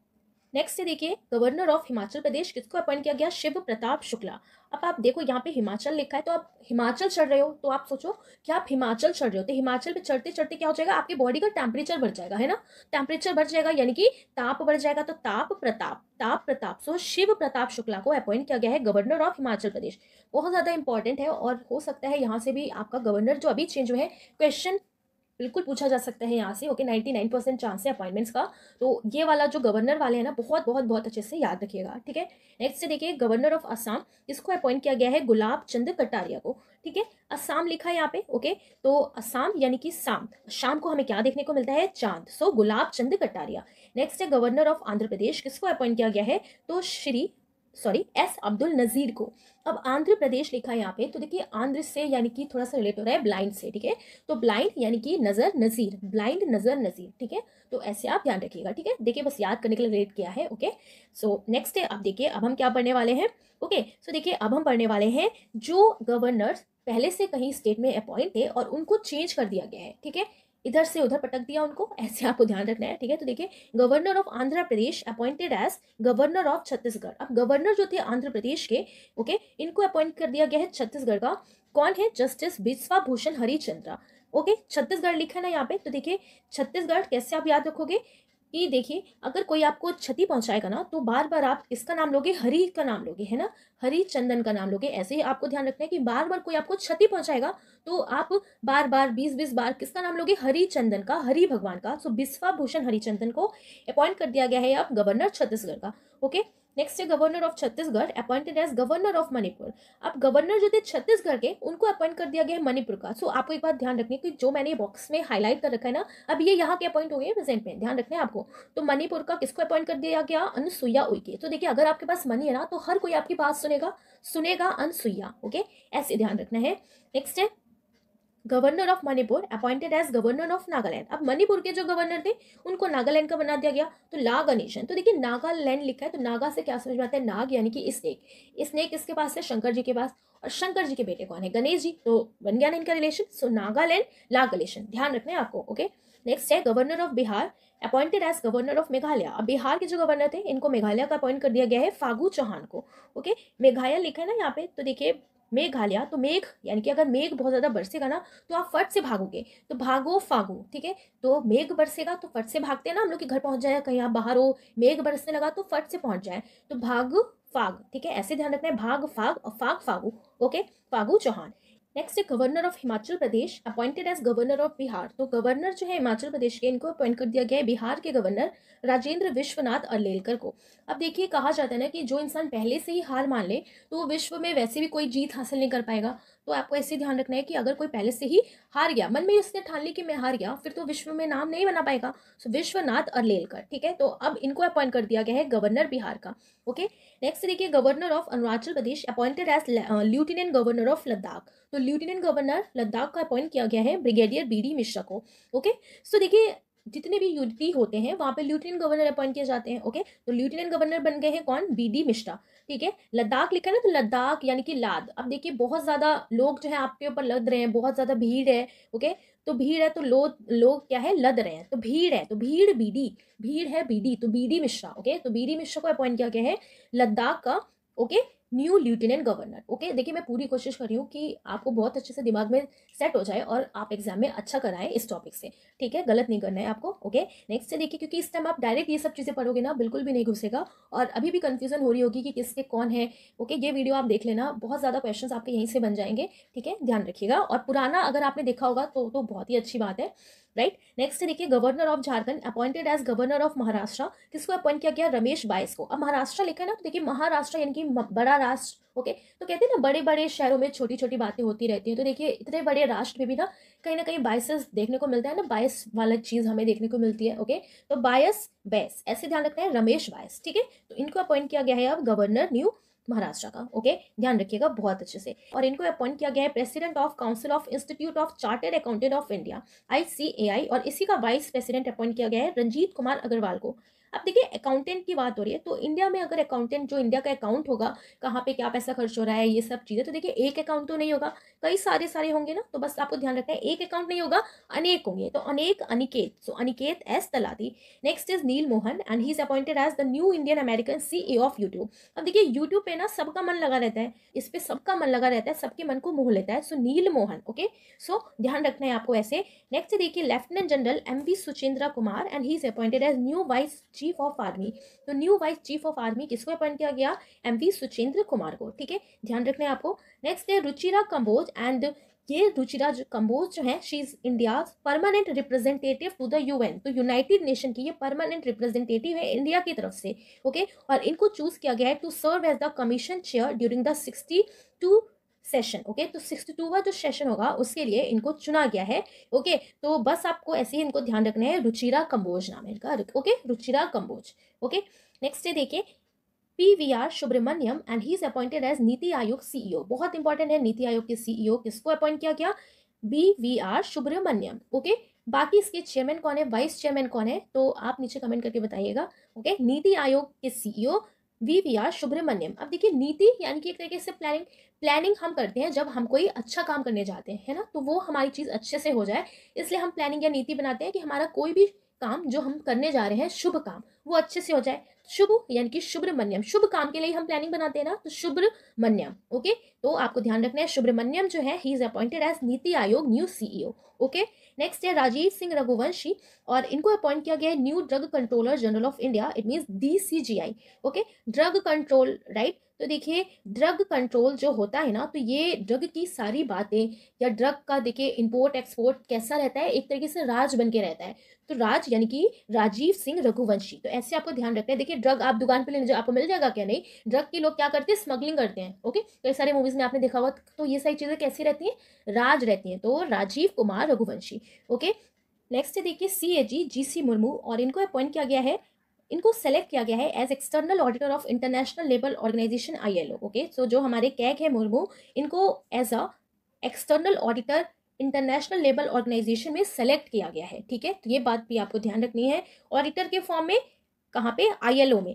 Speaker 1: next है देखिए गवर्नर ऑफ हिमाचल प्रदेश किसको अपॉइंट किया गया शिव प्रताप शुक्ला अब आप देखो यहाँ पे हिमाचल लिखा है तो आप हिमाचल चढ़ रहे हो तो आप सोचो कि आप हिमाचल चढ़ रहे हो तो हिमाचल पे चढ़ते चढ़ते क्या हो जाएगा आपकी बॉडी का टेम्परेचर बढ़ जाएगा है ना टेम्परेचर बढ़ जाएगा यानी कि ताप बढ़ जाएगा तो ताप प्रताप ताप प्रताप सो शिव प्रताप शुक्ला को अपॉइंट किया गया है गवर्नर ऑफ हिमाचल प्रदेश बहुत ज़्यादा इंपॉर्टेंट है और हो सकता है यहाँ से भी आपका गवर्नर जो अभी चेंज हुआ है क्वेश्चन बिल्कुल पूछा जा सकता है यहाँ से okay ninety nine percent chance है अपॉइंटमेंट्स का तो ये वाला जो गवर्नर वाले हैं ना बहुत बहुत बहुत अच्छे से याद रखिएगा ठीक है नेक्स्ट से देखिए गवर्नर ऑफ आसाम इसको अपॉइंट किया गया है गुलाब चंद कटारिया को ठीक है असम लिखा है यहाँ पे ओके तो असम यानी कि शाम शाम को हमें क्या देखने को मिलता है चांद सो गुलाब चंद कटारिया नेक्स्ट है गवर्नर ऑफ आंध्र प्रदेश किसको अपॉइंट किया गया है तो श्री सॉरी एस अब्दुल नज़ीर को अब आंध्र प्रदेश लिखा है यहाँ पे तो देखिए आंध्र से यानी कि थोड़ा सा रिलेट हो रहा है ब्लाइंड से ठीक है तो ब्लाइंड यानी कि नज़र नज़ीर ब्लाइंड नज़र नज़ीर ठीक है तो ऐसे आप ध्यान रखिएगा ठीक है देखिए बस याद करने के लिए रिलेट किया है ओके सो नेक्स्ट है अब देखिए अब हम क्या पढ़ने वाले हैं ओके सो देखिए अब हम पढ़ने वाले हैं जो गवर्नर्स पहले से कहीं स्टेट में अपॉइंट थे और उनको चेंज कर दिया गया है ठीक है इधर से उधर पटक दिया उनको ऐसे आपको ध्यान रखना है ठीक है तो देखिए governor of Andhra Pradesh appointed as governor of Chhattisgarh अब गवर्नर जो थे आंध्र प्रदेश के ओके इनको अपॉइंट कर दिया गया है छत्तीसगढ़ का कौन है जस्टिस बिस्वा भूषण हरिचंद्रा ओके छत्तीसगढ़ लिखा ना यहाँ पे तो देखिए छत्तीसगढ़ कैसे आप याद रखोगे कि देखिए अगर कोई आपको क्षति पहुंचाएगा ना तो बार बार आप इसका नाम लोगे हरि का नाम लोगे है ना हरि चंदन का नाम लोगे ऐसे ही आपको ध्यान रखना है कि बार बार कोई आपको क्षति पहुंचाएगा तो आप बार बार बीस बीस बार किसका नाम लोगे हरि चंदन का हरि भगवान का सो बिस्वा भूषण हरिचंदन को अपॉइंट कर दिया गया है अब गवर्नर छत्तीसगढ़ का ओके नेक्स्ट है governor of Chhattisgarh appointed as governor of Manipur अब गवर्नर जो थे छत्तीसगढ़ के उनको अपॉइंट कर दिया गया है मणिपुर का सो so, आपको एक बात ध्यान रखने कि जो मैंने बॉक्स में हाईलाइट कर रखा है ना अब ये यहाँ के अपॉइंट हो गए प्रेजेंट में ध्यान रखना है आपको तो मणिपुर का किसको अपॉइंट कर दिया गया अनुसुईया उइके तो देखिए अगर आपके पास मनी है ना तो हर कोई आपकी बात सुनेगा सुनेगा अनसुईया ओके ऐसे ध्यान रखना है नेक्स्ट है governor of Manipur appointed as governor of Nagaland अब मणिपुर के जो गवर्नर थे उनको नागालैंड का बना दिया गया तो ला नेशन तो देखिए नागालैंड लिखा है तो नागा से क्या समझ में आता है नाग यानी कि स्नेक स्नेक इसके पास है शंकर जी के पास और शंकर जी के बेटे कौन है गणेश जी तो बन गया ना इनका रिलेशन सो नागालैंड नागलेशन ध्यान रखना है आपको ओके नेक्स्ट है governor of Bihar appointed as governor of Meghalaya अब बिहार के जो गवर्नर थे इनको मेघालय का अपॉइंट कर दिया गया है फागू चौहान को ओके मेघालय लिखा है ना यहाँ पे तो देखिए मेघ लिया तो मेघ यानी कि अगर मेघ बहुत ज़्यादा बरसेगा ना तो आप फट से भागोगे तो भागो फागो ठीक है तो मेघ बरसेगा तो फट से भागते हैं ना हम लोग के घर पहुंच जाए कहीं आप बाहर हो मेघ बरसने लगा तो फट से पहुंच जाए तो भाग फाग ठीक है ऐसे ध्यान रखना है भाग फाग और फाग फागू ओके फागू चौहान नेक्स्ट है governor of Himachal Pradesh appointed as governor of Bihar तो गवर्नर जो है हिमाचल प्रदेश के इनको अपॉइंट कर दिया गया है बिहार के गवर्नर राजेंद्र विश्वनाथ अलेलकर को अब देखिए कहा जाता है ना कि जो इंसान पहले से ही हार मान ले तो वो विश्व में वैसे भी कोई जीत हासिल नहीं कर पाएगा तो आपको ऐसे ध्यान रखना है कि अगर कोई पहले से ही हार गया मन में उसने ठान ली कि मैं हार गया फिर तो विश्व में नाम नहीं बना पाएगा सो विश्वनाथ अरलेलकर ठीक है तो अब इनको अपॉइंट कर दिया गया है गवर्नर बिहार का ओके नेक्स्ट देखिए governor of Arunachal Pradesh appointed as lieutenant governor of Ladakh तो लेफ्टिनेंट गवर्नर लद्दाख का अपॉइंट किया गया है ब्रिगेडियर बी डी मिश्रा को ओके सो देखिए जितने भी यूटी होते हैं वहाँ पे ल्यूटिनेंट गवर्नर अपॉइंट किए जाते हैं ओके तो ल्यूटिनेंट गवर्नर बन गए हैं कौन बी डी मिश्रा ठीक है लद्दाख लिखा ना तो लद्दाख यानी कि लाद अब देखिए बहुत ज़्यादा लोग जो है आपके ऊपर लद रहे हैं बहुत ज़्यादा भीड़ है ओके तो भीड़ है तो लोग लोग क्या है लद रहे हैं तो भीड़ है तो भीड़ बीडी भीड़ है बीडी तो बीडी मिश्रा ओके तो बीडी मिश्रा को अपॉइंट किया गया है लद्दाख का okay new lieutenant governor okay देखिए मैं पूरी कोशिश कर रही हूँ कि आपको बहुत अच्छे से दिमाग में सेट हो जाए और आप एग्जाम में अच्छा कराएं इस टॉपिक से ठीक है गलत नहीं करना है आपको ओके नेक्स्ट से देखिए क्योंकि इस टाइम आप डायरेक्ट ये सब चीज़ें पढ़ोगे ना बिल्कुल भी नहीं घुसेगा और अभी भी कन्फ्यूजन हो रही होगी कि किसके कौन है ओके ये वीडियो आप देख लेना बहुत ज़्यादा क्वेश्चन आपके यहीं से बन जाएंगे ठीक है ध्यान रखिएगा और पुराना अगर आपने देखा होगा तो, तो बहुत ही अच्छी बात है राइट नेक्स्ट देखिए governor of Jharkhand appointed as governor of Maharashtra किसको अपॉइंट किया गया रमेश बाइस को अब महाराष्ट्र लिखा है ना तो देखिए महाराष्ट्र यानी कि बड़ा राष्ट्र ओके तो कहते हैं ना बड़े बड़े शहरों में छोटी छोटी बातें होती रहती हैं तो देखिए इतने बड़े राष्ट्र में भी ना कहीं ना कहीं बाइसेस देखने को मिलता है ना बायस वाला चीज़ हमें देखने को मिलती है ओके तो बायस बैस ऐसे ध्यान रखना है रमेश बायस ठीक है तो इनको अपॉइंट किया गया है अब गवर्नर न्यू महाराष्ट्र का ओके ध्यान रखिएगा बहुत अच्छे से और इनको अपॉइंट किया गया है president of council of institute of chartered accountant of India ICAI और इसी का वाइस प्रेसिडेंट अपॉइंट किया गया है रंजीत कुमार अग्रवाल को अब देखिए अकाउंटेंट की बात हो रही है तो इंडिया में अगर अकाउंटेंट जो इंडिया का अकाउंट होगा कहाँ पे क्या पैसा खर्च हो रहा है ये सब चीज़ें तो देखिए एक अकाउंट तो नहीं होगा कई सारे सारे होंगे ना तो बस आपको ध्यान रखना है एक अकाउंट नहीं होगा अनेक होंगे तो अनेक Aniket so Aniket S Talati next is Neal Mohan and he is appointed as the new Indian American C of YouTube अब देखिए यूट्यूब पे ना सबका मन लगा रहता है इस पर सबका मन लगा रहता है सबके मन को मोह लेता है सो नील मोहन ओके सो ध्यान रखना है आपको ऐसे नेक्स्ट देखिए lieutenant general M V Suchindra Kumar and he is appointed as new vice chief of army तो new vice chief of army किसको अपॉइंट किया गया एम वी सुचेंद्र कुमार को ठीक है ध्यान रखना है आपको नेक्स्ट है रुचिरा कंबोज एंड ये रुचिरा कंबोज जो है she is India permanent representative to the UN तो यूनाइटेड नेशन की ये परमानेंट रिप्रेजेंटेटिव है इंडिया की तरफ से ओके okay? और इनको चूज किया गया है to serve as the commission chair during the sixty two session okay तो सिक्सटी टू टूवा जो सेशन होगा उसके लिए इनको चुना गया है ओके तो बस आपको ऐसे ही इनको ध्यान रखना है रुचिरा कंबोज नाम है इनका okay Ruchira Kamboj okay next देखिए P V R Subrahmanyam and he is appointed as NITI Aayog CEO बहुत इंपॉर्टेंट है नीति आयोग के सीईओ e किसको अपॉइंट किया गया B V R Subrahmanyam okay बाकी इसके चेयरमैन कौन है वाइस चेयरमैन कौन है तो आप नीचे कमेंट करके बताइएगा ओके नीति आयोग के CEO V V R Subrahmanyam अब देखिए नीति यानी कि एक तरीके से प्लानिंग प्लानिंग हम करते हैं जब हम कोई अच्छा काम करने जाते हैं है ना तो वो हमारी चीज़ अच्छे से हो जाए इसलिए हम प्लानिंग या नीति बनाते हैं कि हमारा कोई भी काम जो हम करने जा रहे हैं शुभ काम वो अच्छे से हो जाए शुभ यानी कि शुभ्रमण्यम शुभ काम के लिए हम प्लानिंग बनाते हैं ना तो शुभ्रमण्यम ओके तो आपको ध्यान रखना है शुभ्रमण्यम जो है ही इज अपॉइंटेड एज नीति आयोग न्यू सीईओ ओके नेक्स्ट है राजीव सिंह रघुवंशी और इनको अपॉइंट किया गया है new drug controller general of India it means D okay drug control right तो देखिए ड्रग कंट्रोल जो होता है ना तो ये ड्रग की सारी बातें या ड्रग का देखिए इंपोर्ट एक्सपोर्ट कैसा रहता है एक तरीके से राज बन के रहता है तो राज यानी कि राजीव सिंह रघुवंशी तो ऐसे आपको ध्यान रखना है देखिए ड्रग आप दुकान पे लेने जाओ आपको मिल जाएगा क्या नहीं ड्रग के लोग क्या करते हैं स्मगलिंग करते हैं ओके तो कई सारे मूवीज़ में आपने देखा हुआ तो ये सारी चीज़ें कैसी रहती हैं राज रहती हैं तो राजीव कुमार रघुवंशी ओके नेक्स्ट है देखिए सी ए जी जी सी मुर्मू और इनको अपॉइंट किया गया है इनको सेलेक्ट किया गया है as external auditor of international labour organisation I L okay so जो हमारे कैग है मुर्मू इनको as a external auditor international labour organisation में सेलेक्ट किया गया है ठीक है तो ये बात भी आपको ध्यान रखनी है ऑडिटर के फॉर्म में कहाँ पे आई एल ओ में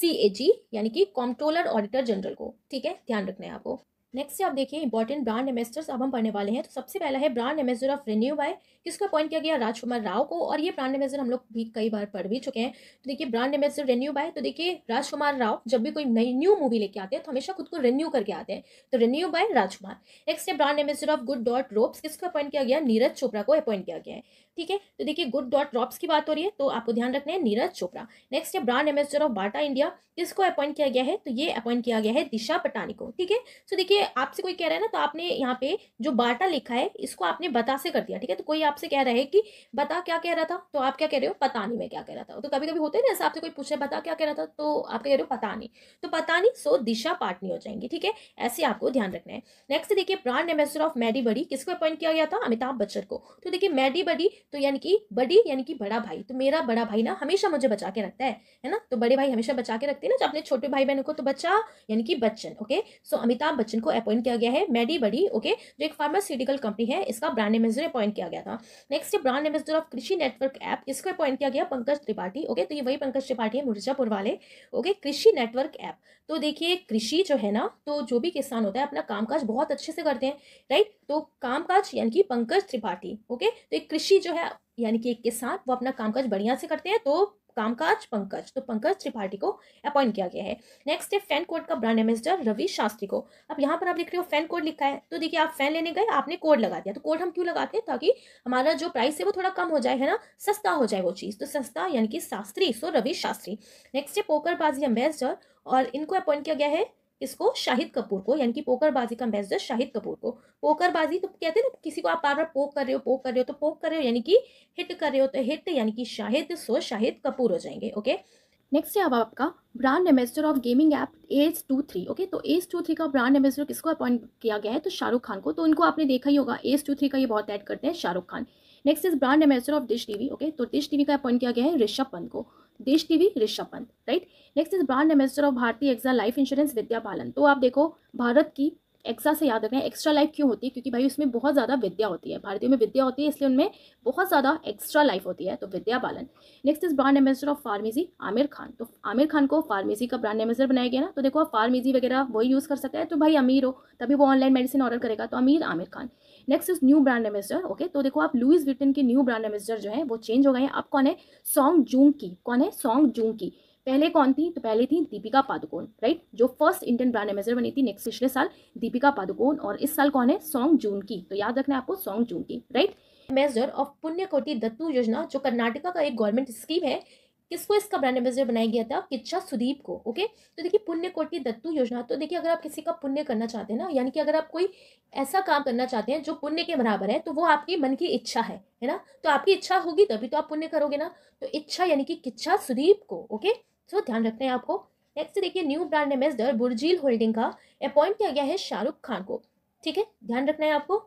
Speaker 1: सी ए जी यानी कि कॉम्प्ट्रोलर ऑडिटर जनरल को ठीक है ध्यान रखना है आपको नेक्स्ट से आप देखिए इंपॉर्टेंट ब्रांड एम्बेसडर्स अब हम पढ़ने वाले हैं तो सबसे पहला है brand ambassador of Renew Buy किसको अपॉइंट किया गया राजकुमार राव को और ये ब्रांड एम्बेसडर हम लोग भी कई बार पढ़ भी चुके हैं तो देखिए ब्रांड एम्बेसडर रिन्यू बाय तो देखिए राजकुमार राव जब भी कोई नई न्यू मूवी लेके आते हैं तो हमेशा खुद को रिन्यू करके आते हैं तो रिन्यू बाय राजकुमार नेक्स्ट है brand ambassador of good dot ropes किसको अपॉइंट किया गया नीरज चोपड़ा को अपॉइंट किया गया है ठीक है तो देखिए गुड डॉट ड्रॉप्स की बात हो रही है तो आपको ध्यान रखना है नीरज चोपड़ा नेक्स्ट है brand ambassador of Bata India किसको अपॉइंट किया गया है तो ये अपॉइंट किया गया है दिशा पटानी को ठीक है सो देखिए आपसे कोई कह रहा है ना तो आपने यहाँ पे जो बाटा लिखा है इसको आपने बता से कर दिया ठीक है तो कोई आपसे कह रहा है कि बता क्या कह रहा था तो आप क्या कह रहे हो पता नहीं मैं क्या कह रहा था तो कभी कभी होते हैं ना ऐसा आपसे कोई पूछे बता क्या कह रहा था तो आप कह रहे हो पता नहीं तो पता नहीं सो दिशा पाटनी हो जाएंगी ठीक है ऐसे आपको ध्यान रखना है नेक्स्ट देखिए brand ambassador of Maddy Buddy किसको अपॉइंट किया गया था अमिताभ बच्चन को तो देखिए मैडी बडी तो यानी कि बड़ी यानी कि बड़ा भाई तो मेरा बड़ा भाई ना हमेशा मुझे बचा के रखता है है ना तो बड़े भाई हमेशा बचा के रखते हैं ना जब अपने छोटे भाई बहनों को तो बच्चा यानी कि बच्चन ओके सो अमिताभ बच्चन को अपॉइंट किया गया है मेडी बड़ी ओके जो एक फार्मास्यूटिकल कंपनी है इसका ब्रांड एम्बेसडर अपॉइंट किया गया था next brand ambassador of Krishi network app इसको अपॉइंट किया गया पंकज त्रिपाठी ओके तो ये वही पंकज त्रिपाठी है मुर्जापुर वाले ओके कृषि नेटवर्क ऐप तो देखिए कृषि जो है ना तो जो भी किसान होता है अपना कामकाज बहुत अच्छे से करते हैं राइट तो कामकाज यानी कि पंकज त्रिपाठी ओके तो एक कृषि जो जो है यानी कि एक के साथ वो अपना कामकाज बढ़िया से करते हैं तो कामकाज पंकज तो पंकज त्रिपाठी को अपॉइंट किया गया है नेक्स्ट है फैन कोड का ब्रांड एम्बेसडर रवि शास्त्री को अब यहाँ पर आप लिख रहे हो फैन कोड लिखा है तो देखिए आप फैन लेने गए आपने कोड लगा दिया तो कोड हम क्यों लगाते हैं ताकि हमारा जो प्राइस है वो थोड़ा कम हो जाए है ना सस्ता हो जाए वो चीज़ तो सस्ता यानी कि शास्त्री सो रवि शास्त्री नेक्स्ट है पोकर एम्बेसडर और इनको अपॉइंट किया गया है इसको शाहिद कपूर को यानी कि पोकरबाजी का अम्बेसडर शाहिद कपूर को पोकरबाजी तो कहते हैं ना किसी को आप बार बार पोक कर रहे हो पोक कर रहे हो तो पोक कर रहे हो यानी कि हिट कर रहे हो तो हिट यानी कि शाहिद सो शाहिद कपूर हो जाएंगे ओके नेक्स्ट है अब आपका brand ambassador of gaming app A two three okay तो एज टू थ्री का ब्रांड एम्बेसडर किसको अपॉइंट किया गया है तो शाहरुख खान को तो उनको आपने देखा ही होगा एज टू थ्री का ये बहुत ऐड करते हैं Shahrukh Khan next is brand ambassador of dish TV okay तो डिश टीवी का अपॉइंट किया गया है ऋषभ पंत को की TV Rishabh Pant right next is brand ambassador of Bharatiya AXA life insurance Vidya Balan तो आप देखो भारत की एक्सा से याद रखें एक्स्ट्रा लाइफ क्यों होती है क्योंकि भाई उसमें बहुत ज़्यादा विद्या होती है भारतीयों में विद्या होती है इसलिए उनमें बहुत ज़्यादा एक्स्ट्रा लाइफ होती है तो Vidya Balan next is brand ambassador of pharmacy Aamir Khan तो आमिर खान को फार्मेसी का ब्रांड एम्बेसडर बनाया गया ना तो देखो आप फार्मेसी वगैरह वही यूज़ कर सकते हैं तो भाई अमीर हो तभी वो ऑनलाइन मेडिसिन ऑर्डर करेगा तो अमीर Aamir Khan next is new brand ambassador okay तो देखो आप लुइस विटन के न्यू ब्रांड एम्बेसडर जो है वो चेंज हो गए हैं अब कौन है सॉन्ग जूंग की कौन है सॉन्ग जूंग की पहले कौन थी तो पहले थी दीपिका पादुकोण राइट जो फर्स्ट इंडियन ब्रांड एम्बेसडर बनी थी नेक्स्ट पिछले साल दीपिका पादुकोण और इस साल कौन है सॉन्ग जून की तो याद रखना है आपको सॉन्ग जून की राइट एम्बेसडर ऑफ कोटि दत्तू योजना जो कर्नाटका का एक गवर्नमेंट स्कीम है किसको इसका ब्रांड एम्बेसडर बनाया गया था किच्छा सुदीप को ओके तो देखिए पुण्य कोटि दत्तू योजना तो देखिए अगर आप किसी का पुण्य करना चाहते हैं ना यानी कि अगर आप कोई ऐसा काम करना चाहते हैं जो पुण्य के बराबर है तो वो आपकी मन की इच्छा है है ना तो आपकी इच्छा होगी तभी तो आप पुण्य करोगे ना तो इच्छा यानी कि किच्छा सुदीप को ओके सो ध्यान रखते हैं आपको नेक्स्ट देखिए new brand ambassador Burjeel holding का अपॉइंट किया गया है शाहरुख खान को ठीक है ध्यान रखना है आपको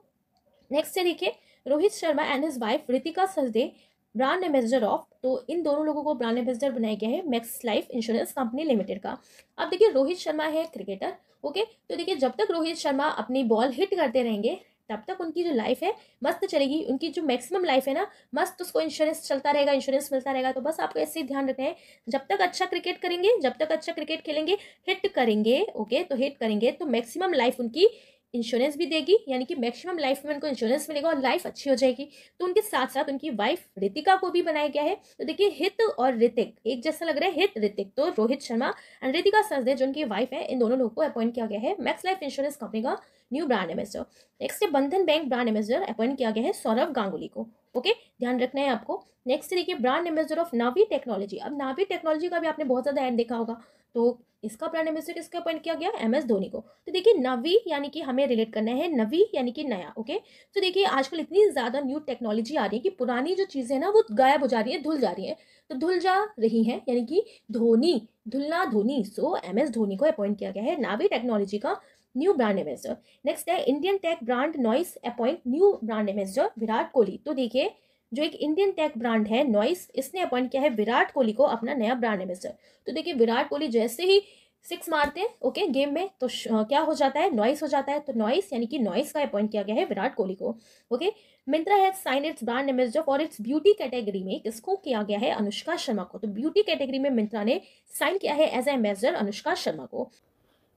Speaker 1: नेक्स्ट से देखिए Rohit Sharma and his wife Ritika Sajdeh brand ambassador of तो इन दोनों लोगों को ब्रांड एम्बेसडर बनाया गया है Max life insurance company limited का अब देखिए रोहित शर्मा है क्रिकेटर ओके तो देखिए जब तक रोहित शर्मा अपनी बॉल हिट करते रहेंगे तब तक उनकी जो लाइफ है मस्त चलेगी उनकी जो मैक्सिमम लाइफ है ना मस्त उसको इंश्योरेंस चलता रहेगा इंश्योरेंस मिलता रहेगा तो बस आपको ऐसे ही ध्यान रखना है जब तक अच्छा क्रिकेट करेंगे जब तक अच्छा क्रिकेट खेलेंगे हिट करेंगे ओके तो हिट करेंगे तो मैक्सिमम लाइफ उनकी इंश्योरेंस भी देगी यानी कि मैक्सिमम लाइफ में उनको इंश्योरेंस मिलेगा और लाइफ अच्छी हो जाएगी तो उनके साथ साथ उनकी वाइफ रितिका को भी बनाया गया है तो देखिए हित और ऋतिक एक जैसा लग रहा है हित ऋतिक तो रोहित शर्मा एंड रितिका सजदे जो उनकी वाइफ है इन दोनों लोगों को अपॉइंट किया गया है मैक्स लाइफ इंश्योरेंस कंपनी का new brand ambassador next Bandhan bank brand ambassador appoint किया गया है सौरभ गांगुली को ओके ध्यान रखना है आपको नेक्स्ट देखिए brand ambassador of Navi technology अब नावी टेक्नोलॉजी का भी आपने बहुत ज़्यादा ऐड देखा होगा तो इसका प्राइम मिनिस्टर किसका अपॉइंट किया गया एम एस धोनी को तो देखिए नवी यानी कि हमें रिलेट करना है नवी यानी कि नया ओके तो देखिए आजकल इतनी ज़्यादा न्यू टेक्नोलॉजी आ रही है कि पुरानी जो चीज़ें ना वो गायब हो जा रही हैं धुल जा रही हैं तो धुल जा रही हैं यानी कि धोनी धुलना Dhoni so M S Dhoni को अपॉइंट किया गया है नावी टेक्नोलॉजी का न्यू ब्रांड एम्बेसडर नेक्स्ट है Indian tech brand Noise appoint new brand ambassador Virat Kohli तो देखिए जो एक इंडियन टेक ब्रांड है नॉइस इसने अपॉइंट किया है विराट कोहली को अपना नया ब्रांड एम्बेसडर तो देखिए विराट कोहली जैसे ही सिक्स मारते हैं ओके गेम में तो क्या हो जाता है नॉइस हो जाता है तो नॉइस यानी कि नॉइस का अपॉइंट किया गया है विराट कोहली को okay Myntra has sign its brand ambassador for its beauty category में किसको किया गया है अनुष्का शर्मा को तो ब्यूटी कैटेगरी में मिंत्रा ने साइन किया है as a ambassador Anushka Sharma को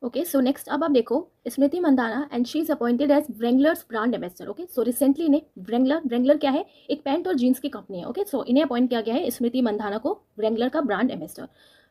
Speaker 1: ओके सो नेक्स्ट अब आप देखो Smriti Mandhana and she is appointed as Wrangler brand ambassador okay so recently इन्हें ब्रेंगलर ब्रेंगलर क्या है एक पैंट और जीन्स की कंपनी है ओके सो इन्हें अपॉइंट किया गया है स्मृति मंदाना को ब्रेंगलर का ब्रांड एम्बेसडर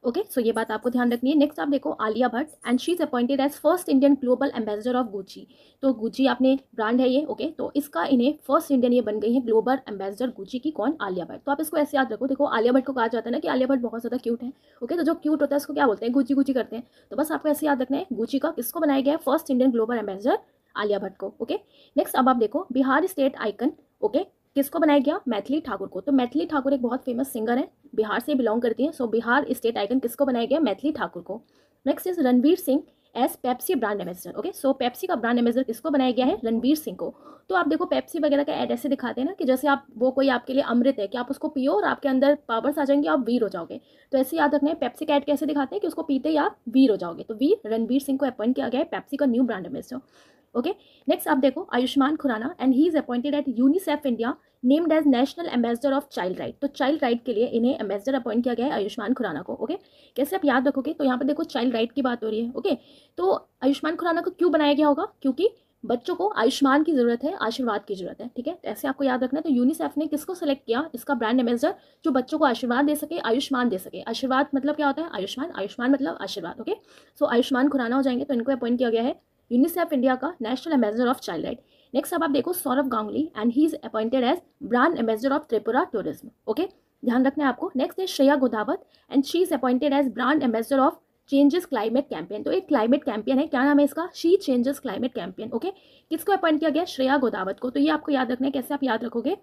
Speaker 1: ओके सो ये बात आपको ध्यान रखनी है नेक्स्ट आप देखो Alia Bhatt and she is appointed as first Indian global ambassador of Gucci तो गुची आपने ब्रांड है ये ओके okay? तो इसका इन्हें फर्स्ट इंडियन ये बन गई है ग्लोबल एम्बेसडर गुची की कौन आलिया भट्ट तो आप इसको ऐसे याद रखो देखो आलिया भट्ट को कहा जाता है ना कि आलिया भट्ट बहुत ज़्यादा क्यूट है ओके okay? तो जो क्यूट होता है उसको क्या बोलते हैं गुची गुची करते हैं तो बस आपको ऐसे याद रखना है गुची का किसको बनाया गया है first Indian global ambassador Alia Bhatt को ओके नेक्स्ट अब आप देखो बिहार स्टेट आइकन ओके किसको बनाया गया मैथिली ठाकुर को तो मैथिली ठाकुर एक बहुत फेमस सिंगर है बिहार से बिलोंग करती हैं सो बिहार स्टेट आइकन किसको बनाया गया मैथिली ठाकुर को next is Ranveer Singh as Pepsi brand ambassador okay so Pepsi का ब्रांड एम्बेसडर किसको बनाया गया है रणबीर सिंह को तो आप देखो पेप्सी वगैरह का एड ऐसे दिखाते हैं ना कि जैसे आप वो कोई आपके लिए अमृत है कि आप उसको पियो और आपके अंदर पावर्स आ जाएंगे आप वीर हो जाओगे तो ऐसे याद रखना है पेप्सी का एड कैसे दिखाते हैं कि उसको पीते ही आप वीर हो जाओगे तो वीर रणबीर सिंह को अपॉइंट किया गया है पेप्सी का new brand ambassador okay next आप देखो Ayushmann Khurrana and he is appointed at UNICEF India named as national ambassador of child right तो चाइल्ड राइट के लिए इन्हें एम्बेसडर अपॉइंट किया गया है आयुष्मान खुराना को ओके कैसे आप याद रखोगे तो यहाँ पर देखो चाइल्ड राइट की बात हो रही है ओके तो आयुष्मान खुराना को क्यों बनाया गया होगा क्योंकि बच्चों को आयुष्मान की ज़रूरत है आशीर्वाद की ज़रूरत है ठीक है तो ऐसे आपको याद रखना है तो यूनिसेफ ने किसको सेलेक्ट किया इसका ब्रांड एम्बेसडर जो बच्चों को आशीर्वाद दे सके आयुष्मान दे सके आशीर्वाद मतलब क्या होता है आयुष्मान आयुष्मान मतलब आशीर्वाद ओके सो आयुष्मान खुराना हो जाएंगे तो इनको अपॉइंट किया गया है यूनिसेफ इंडिया का national ambassador of child right next अब आप देखो Sourav Ganguly and he is appointed as brand ambassador of Tripura tourism okay ध्यान रखना है आपको नेक्स्ट है Shreya Godawat and she is appointed as brand ambassador of changes climate campaign तो एक क्लाइमेट कैंपेन है क्या नाम है इसका she changes climate campaign okay किसको अपॉइंट किया गया श्रेया गोदावत को तो ये आपको याद रखना है कैसे आप याद रखोगे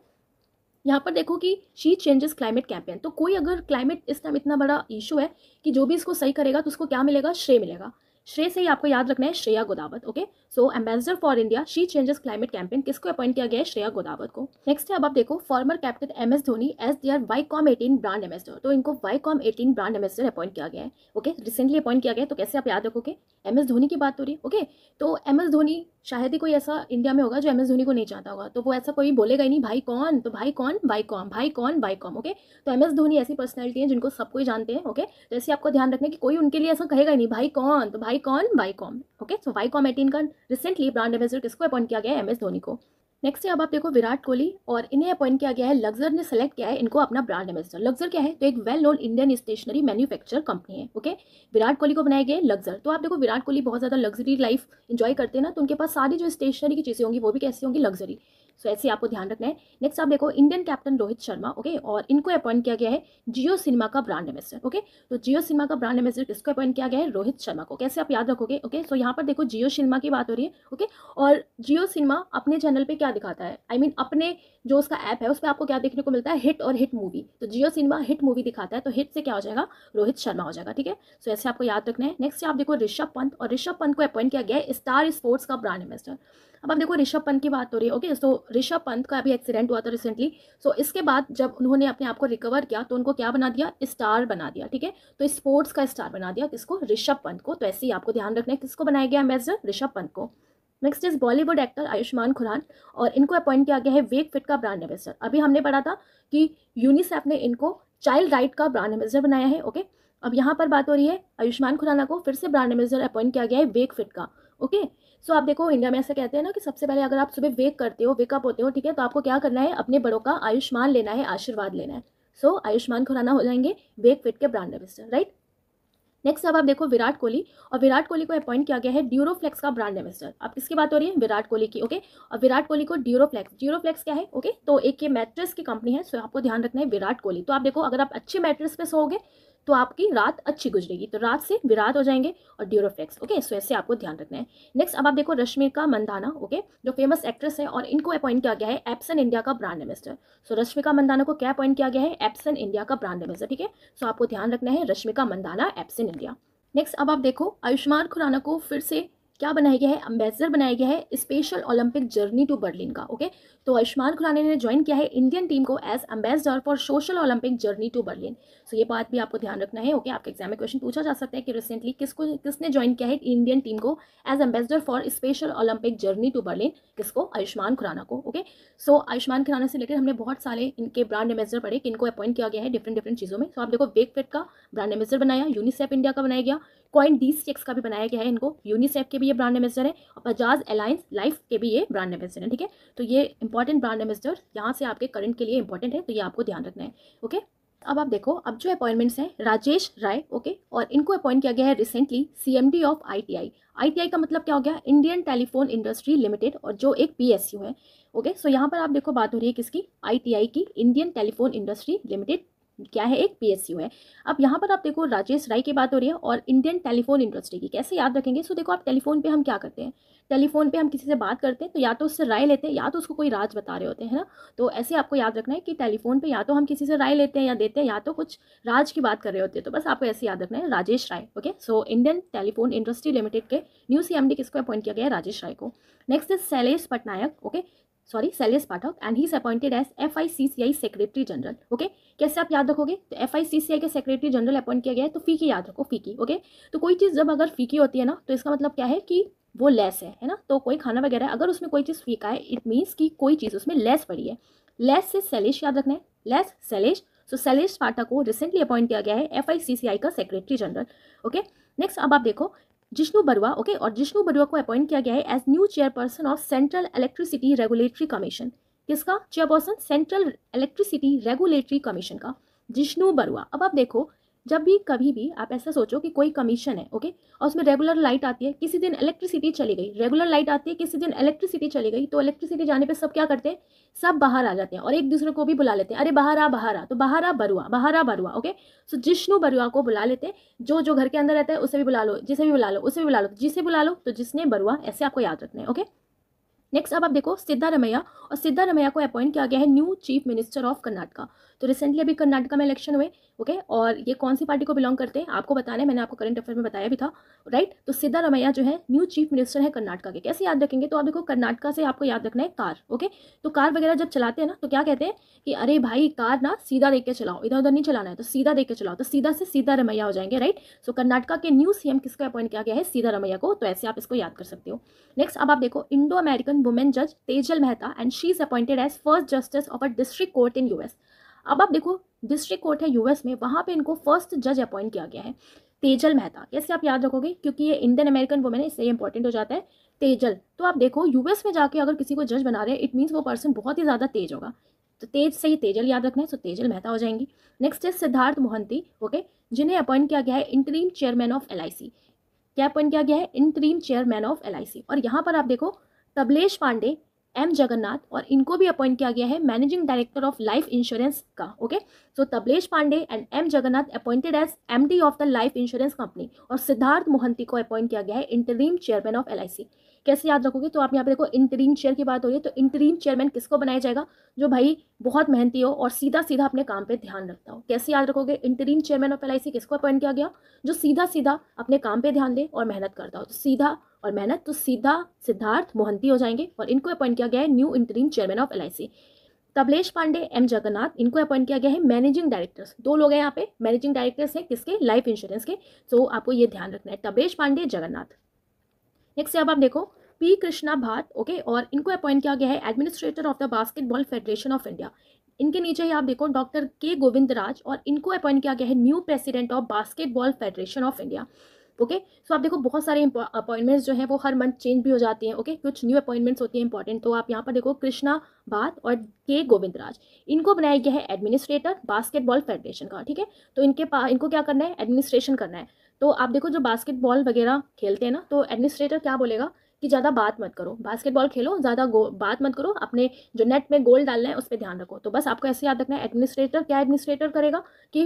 Speaker 1: यहाँ पर देखो कि शी चेंजेस क्लाइमेट कैंपेन तो कोई अगर क्लाइमेट इस टाइम इतना बड़ा इशू है कि जो भी इसको सही करेगा तो उसको क्या मिलेगा श्रेय मिलेगा श्रेय से ही आपको याद रखना है Shreya Godawat okay so ambassador for India she changes climate campaign किसको अपॉइंट किया गया है श्रेया गोदावत को नेक्स्ट है अब आप देखो former captain M S Dhoni as they are Viacom eighteen brand ambassador तो इनको Viacom eighteen brand ambassador appoint किया गया है ओके रिसेंटली अपॉइंट किया गया तो कैसे आप याद रखोगे एम एस धोनी की बात हो रही है ओके तो एम एस धोनी शायद ही कोई ऐसा इंडिया में होगा जो एम एस धोनी को नहीं चाहता होगा तो वो ऐसा कोई बोलेगा ही नहीं भाई कौन तो भाई कौन भाई कॉम भाई कौन बाई कॉम ओके तो एम एस धोनी ऐसी पर्सनैलिटी है जिनको सबको जानते हैं ओके तो ऐसे आपको ध्यान रखना कि कोई उनके लिए ऐसा कहेगा ही नहीं भाई कौन तो भाई Viacom Viacom okay so Viacom eighteen का रिसेंटली ब्रांड एम्बेसडर किसको अपॉइंट किया गया है एम एस धोनी को नेक्स्ट है अब आप देखो विराट कोहली और इन्हें अपॉइंट किया गया है लग्जर ने सेलेक्ट किया है इनको अपना ब्रांड एम्बेसडर लग्जर क्या है तो एक well known Indian stationery manufacture company है ओके विराट कोहली को बनाया गया है लग्जर तो आप देखो विराट कोहली बहुत ज़्यादा लग्जरी लाइफ इंजॉय करते हैं ना तो उनके पास सारी जो स्टेशनरी की चीज़ें होंगी वो भी कैसी होंगी लग्जरी सो ऐसे आपको ध्यान रखना है नेक्स्ट आप देखो Indian captain Rohit Sharma okay और इनको अपॉइंट किया गया है जियो सिनेमा का ब्रांड एम्बेसडर ओके तो जियो सिनेमा का ब्रांड एम्बेसडर किसको अपॉइंट किया गया है रोहित शर्मा को कैसे आप याद रखोगे ओके सो यहाँ पर देखो जियो सिनेमा की बात हो रही है ओके और जियो सिनेमा अपने चैनल पर क्या दिखाता है आई I मीन mean, अपने जो उसका ऐप है उस पर आपको क्या देखने को मिलता है हिट और हिट मूवी तो जियो सिनेमा हिट मूवी दिखाता है तो हिट से क्या हो जाएगा रोहित शर्मा हो जाएगा ठीक है सो ऐसे आपको याद रखना है नेक्स्ट आप देखो ऋषभ पंत और ऋषभ पंत को अपॉइंट किया गया है स्टार स्पोर्ट्स का ब्रांड एम्बेसडर अब आप देखो ऋषभ पंत की बात हो रही है ओके सो ऋषभ पंत का अभी एक्सीडेंट हुआ था रिसेंटली सो so, इसके बाद जब उन्होंने अपने आप को रिकवर किया तो उनको क्या बना दिया स्टार बना दिया ठीक है तो स्पोर्ट्स का स्टार बना दिया किसको ऋषभ पंत को तो ऐसे ही आपको ध्यान रखना है किसको बनाया गया एम्बेसडर ऋषभ पंत को next is Bollywood actor Ayushmann Khurana और इनको अपॉइंट किया गया है वेक फिट का ब्रांड एम्बेसडर अभी हमने पढ़ा था कि यूनिसेफ ने इनको चाइल्ड राइट का ब्रांड एम्बेसडर बनाया है ओके अब यहाँ पर बात हो रही है आयुष्मान खुराना को फिर से ब्रांड एम्बेसडर अपॉइंट किया गया है वेक फिट का ओके सो so, आप देखो इंडिया में ऐसा कहते हैं ना कि सबसे पहले अगर आप सुबह वेक करते हो वेकअप होते हो ठीक है तो आपको क्या करना है अपने बड़ों का आयुष्मान लेना है आशीर्वाद लेना है सो so, आयुष्मान खुराना हो जाएंगे वेक फिट के ब्रांड एम्बेसडर राइट नेक्स्ट अब आप देखो विराट कोहली और विराट कोहली को अपॉइंट किया गया है ड्यूरोफ्लेक्स का ब्रांड एम्बेसडर अब किसकी बात हो रही है विराट कोहली की ओके और विराट कोहली को ड्यूरोफ्लेक्स ड्यूरोफ्लेक्स क्या है ओके तो एक ये मैट्रेस की कंपनी है सो आपको ध्यान रखना है विराट कोहली तो आप देखो अगर आप अच्छे मैट्रेस पे सोओगे तो आपकी रात अच्छी गुजरेगी तो रात से विराट हो जाएंगे और ड्यूरोफ्लेक्स ओके सो ऐसे आपको ध्यान रखना है नेक्स्ट अब आप देखो रश्मिका मंदाना ओके जो फेमस एक्ट्रेस है और इनको अपॉइंट किया गया है एप्सन इंडिया का brand ambassador so Rashmika Mandanna को क्या अपॉइंट किया गया है एप्सन इंडिया का ब्रांड एम्बेसडर ठीक है सो आपको ध्यान रखना है Rashmika Mandanna Epson India next अब आप देखो आयुष्मान खुराना को फिर से क्या बनाया गया है एम्बेसडर बनाया गया है special Olympic journey to Berlin का ओके तो आयुष्मान खुराना ने ज्वाइन किया है इंडियन टीम को as ambassador for social Olympic journey to Berlin so ये बात भी आपको ध्यान रखना है ओके आपके एग्जाम में क्वेश्चन पूछा जा सकता है कि रिसेंटली किसको किसने ज्वाइन किया है इंडियन टीम को as ambassador for special Olympic journey to Berlin किसको आयुष्मान खुराना को ओके सो आयुष्मान खुराना से रिलेटेड हमने बहुत सारे इनके ब्रांड एम्बेसडर पढ़े किनको अपॉइंट किया गया है डिफरेंट डिफरेंट चीज़ों में सो आप देखो वेक का ब्रांड एम्बेसडर बनाया यूनिसेफ इंडिया का बनाया गया कॉइन डी एक्स का भी बनाया गया है इनको यूनिसेफ के भी ये ब्रांड एम्बेसडर है और बजाज अलायंस लाइफ के भी ये ब्रांड एम्बेसडर है ठीक है तो ये इंपॉर्टेंट ब्रांड एम्बेसडर यहाँ से आपके करंट के लिए इंपॉर्टेंट है तो ये आपको ध्यान रखना है ओके अब आप देखो अब जो अपॉइंटमेंट्स हैं राजेश राय ओके और इनको अपॉइंट किया गया है recently CMD of ITI ITI का मतलब क्या हो गया इंडियन टेलीफोन इंडस्ट्री लिमिटेड और जो एक पीएसयू है ओके सो यहाँ पर आप देखो बात हो रही है किसकी आईटीआई की इंडियन टेलीफोन इंडस्ट्री लिमिटेड क्या है एक पीएसयू है अब यहाँ पर आप देखो राजेश राय की बात हो रही है और इंडियन टेलीफोन इंडस्ट्री की कैसे याद रखेंगे सो देखो आप टेलीफोन पे हम क्या करते हैं टेलीफोन पे हम किसी से बात करते हैं तो या तो उससे राय लेते हैं या तो उसको कोई राज बता रहे होते हैं ना तो ऐसे आपको याद रखना है कि टेलीफोन पे या तो हम किसी से राय लेते हैं या देते हैं या तो कुछ राज की बात कर रहे होते हैं तो बस आपको ऐसे याद रखना है Rajesh Rai okay so Indian telephone industry limited के न्यू सी किसको अपॉइंट किया गया है राजेश राय को next is Shailesh Patnaik okay sorry Shailesh Pathak and he is appointed as F I C C I secretary general okay कैसे आप याद रखोगे तो एफ आई सी सी आई का सेक्रेटरी जनरल अपॉइंट किया गया है तो फीकी याद रखो फीकी ओके okay? तो कोई चीज़ जब अगर फीकी होती है ना तो इसका मतलब क्या है कि वो लेस है है ना तो कोई खाना वगैरह अगर उसमें कोई चीज़ फीका है इट मीन्स कि कोई चीज़ उसमें लेस पड़ी है लेस से सैलेश याद रखना है लेस सैलेश सो सैलेश पाठक को रिसेंटली अपॉइंट किया गया है एफ आई सी सी आई का सेक्रेटरी जनरल ओके नेक्स्ट अब आप देखो जिष्णु बरुआ ओके और जिष्णु बरुआ को अपॉइंट किया गया है as new chairperson of central electricity regulatory commission किसका chairperson central electricity regulatory commission का जिष्णु बरुआ अब आप देखो जब भी कभी भी आप ऐसा सोचो कि कोई कमीशन है ओके और उसमें रेगुलर लाइट आती है किसी दिन इलेक्ट्रिसिटी चली गई रेगुलर लाइट आती है किसी दिन इलेक्ट्रिसिटी चली गई तो इलेक्ट्रिसिटी जाने पे सब क्या करते हैं सब बाहर आ जाते हैं और एक दूसरे को भी बुला लेते हैं अरे बाहर आ बाहर आ तो बाहर आ बरुआ बाहर आ Barua okay so so, Jishnu Barua को बुला लेते हैं जो जो घर के अंदर रहता है उसे भी बुला लो जिसे भी बुला लो उसे भी बुला लो जिसे बुला लो तो जिसने बरुआ ऐसे आपको याद रखना है ओके नेक्स्ट अब आप देखो सिद्धारमैया और सिद्धारमैया को अपॉइंट किया गया है new chief minister of Karnataka तो रिसेंटली अभी कर्नाटका में इलेक्शन हुए ओके और ये कौन सी पार्टी को बिलोंग करते हैं आपको बताना है मैंने आपको करंट अफेयर में बताया भी था राइट तो सिद्धारमैया जो है न्यू चीफ मिनिस्टर है कर्नाटका के कैसे याद रखेंगे तो आप देखो कर्नाटका से आपको याद रखना है कार ओके तो कार वगैरह जब चलाते हैं ना तो क्या कहते हैं कि अरे भाई कार ना सीधा देख के चलाओ इधर उधर नहीं चलाना है तो सीधा देख के चलाओ तो सीधा से सीधा रमैया हो जाएंगे राइट सो कर्नाटका के न्यू सीएम किसका अपॉइंट किया गया है सीधा रमैया को तो ऐसे आप इसको याद कर सकते हो नेक्स्ट अब आप देखो इंडो अमेरिकन वुमेन जज Tejal Mehta and she is appointed as first justice of a district court in US अब आप देखो डिस्ट्रिक्ट कोर्ट है यूएस में वहाँ पे इनको फर्स्ट जज अपॉइंट किया गया है तेजल मेहता कैसे आप याद रखोगे क्योंकि ये इंडियन अमेरिकन वुमेन है इससे इंपॉर्टेंट हो जाता है तेजल तो आप देखो यूएस में जाके अगर किसी को जज बना रहे हैं इट मीन्स वो पर्सन बहुत ही ज़्यादा तेज होगा तो तेज से ही तेजल याद रखना है तो तेजल मेहता हो जाएंगी नेक्स्ट है सिद्धार्थ मोहंती ओके जिन्हें अपॉइंट किया गया है इंटरीम चेयरमैन ऑफ एल क्या अपॉइंट किया गया है इंटरीम चेयरमैन ऑफ एल और यहाँ पर आप देखो तबलेश पांडे एम जगन्नाथ और इनको भी अपॉइंट किया गया है managing director of life insurance का okay so Tablesh Pandey and M Jagannath appointed as MD of the life insurance company और सिद्धार्थ मोहंती को अपॉइंट किया गया है इंटरीम चेयरमैन ऑफ एलआईसी कैसे याद रखोगे तो आप यहाँ पे देखो इंटरीम चेयर की बात हो रही है तो इंटरीम चेयरमैन किसको बनाया जाएगा जो भाई बहुत मेहनती हो और सीधा सीधा अपने काम पे ध्यान रखता हो कैसे याद रखोगे इंटरीम चेयरमैन ऑफ एल किसको अपॉइंट किया गया जो सीधा सीधा अपने काम पे ध्यान दे और मेहनत करता हो तो सीधा और मेहनत तो सीधा सिद्धार्थ मोहंती हो जाएंगे और इनको अपॉइंट किया गया है new interim chairman of L Tablesh Pandey M Jagannath इनको अपॉइंट किया गया है मैनेजिंग डायरेक्टर्स दो लोग हैं यहाँ पे मैनेजिंग डायरेक्टर्स हैं किसके लाइफ इंश्योरेंस के सो तो आपको ये ध्यान रखना है कमलेश पांडे जगन्नाथ नेक्स्ट अब आप देखो पी कृष्णा भाट ओके और इनको अपॉइंट किया गया है administrator of the basketball federation of India इनके नीचे ही आप देखो डॉक्टर के गोविंद राज और इनको अपॉइंट किया गया है new president of basketball federation of India okay so आप देखो बहुत सारे अपॉइंटमेंट्स जो हैं वो हर मंथ चेंज भी हो जाते हैं ओके okay? कुछ न्यू अपॉइंटमेंट्स होती हैं इंपॉर्टेंट तो आप यहाँ पर देखो कृष्णा भात और के गोविंद राज इनको बनाया गया है एडमिनिस्ट्रेटर बास्केटबॉल फेडरेशन का ठीक है तो इनके पास इनको क्या करना है एडमिनिस्ट्रेशन करना है तो आप देखो जो बास्केटबॉल वगैरह खेलते हैं ना तो एडमिनिस्ट्रेटर क्या बोलेगा कि ज़्यादा बात मत करो बास्केटबॉल खेलो ज़्यादा बात मत करो अपने जो नेट में गोल डालना है उस पर ध्यान रखो तो बस आपको ऐसे याद रखना है एडमिनिस्ट्रेटर क्या एडमिनिस्ट्रेटर करेगा कि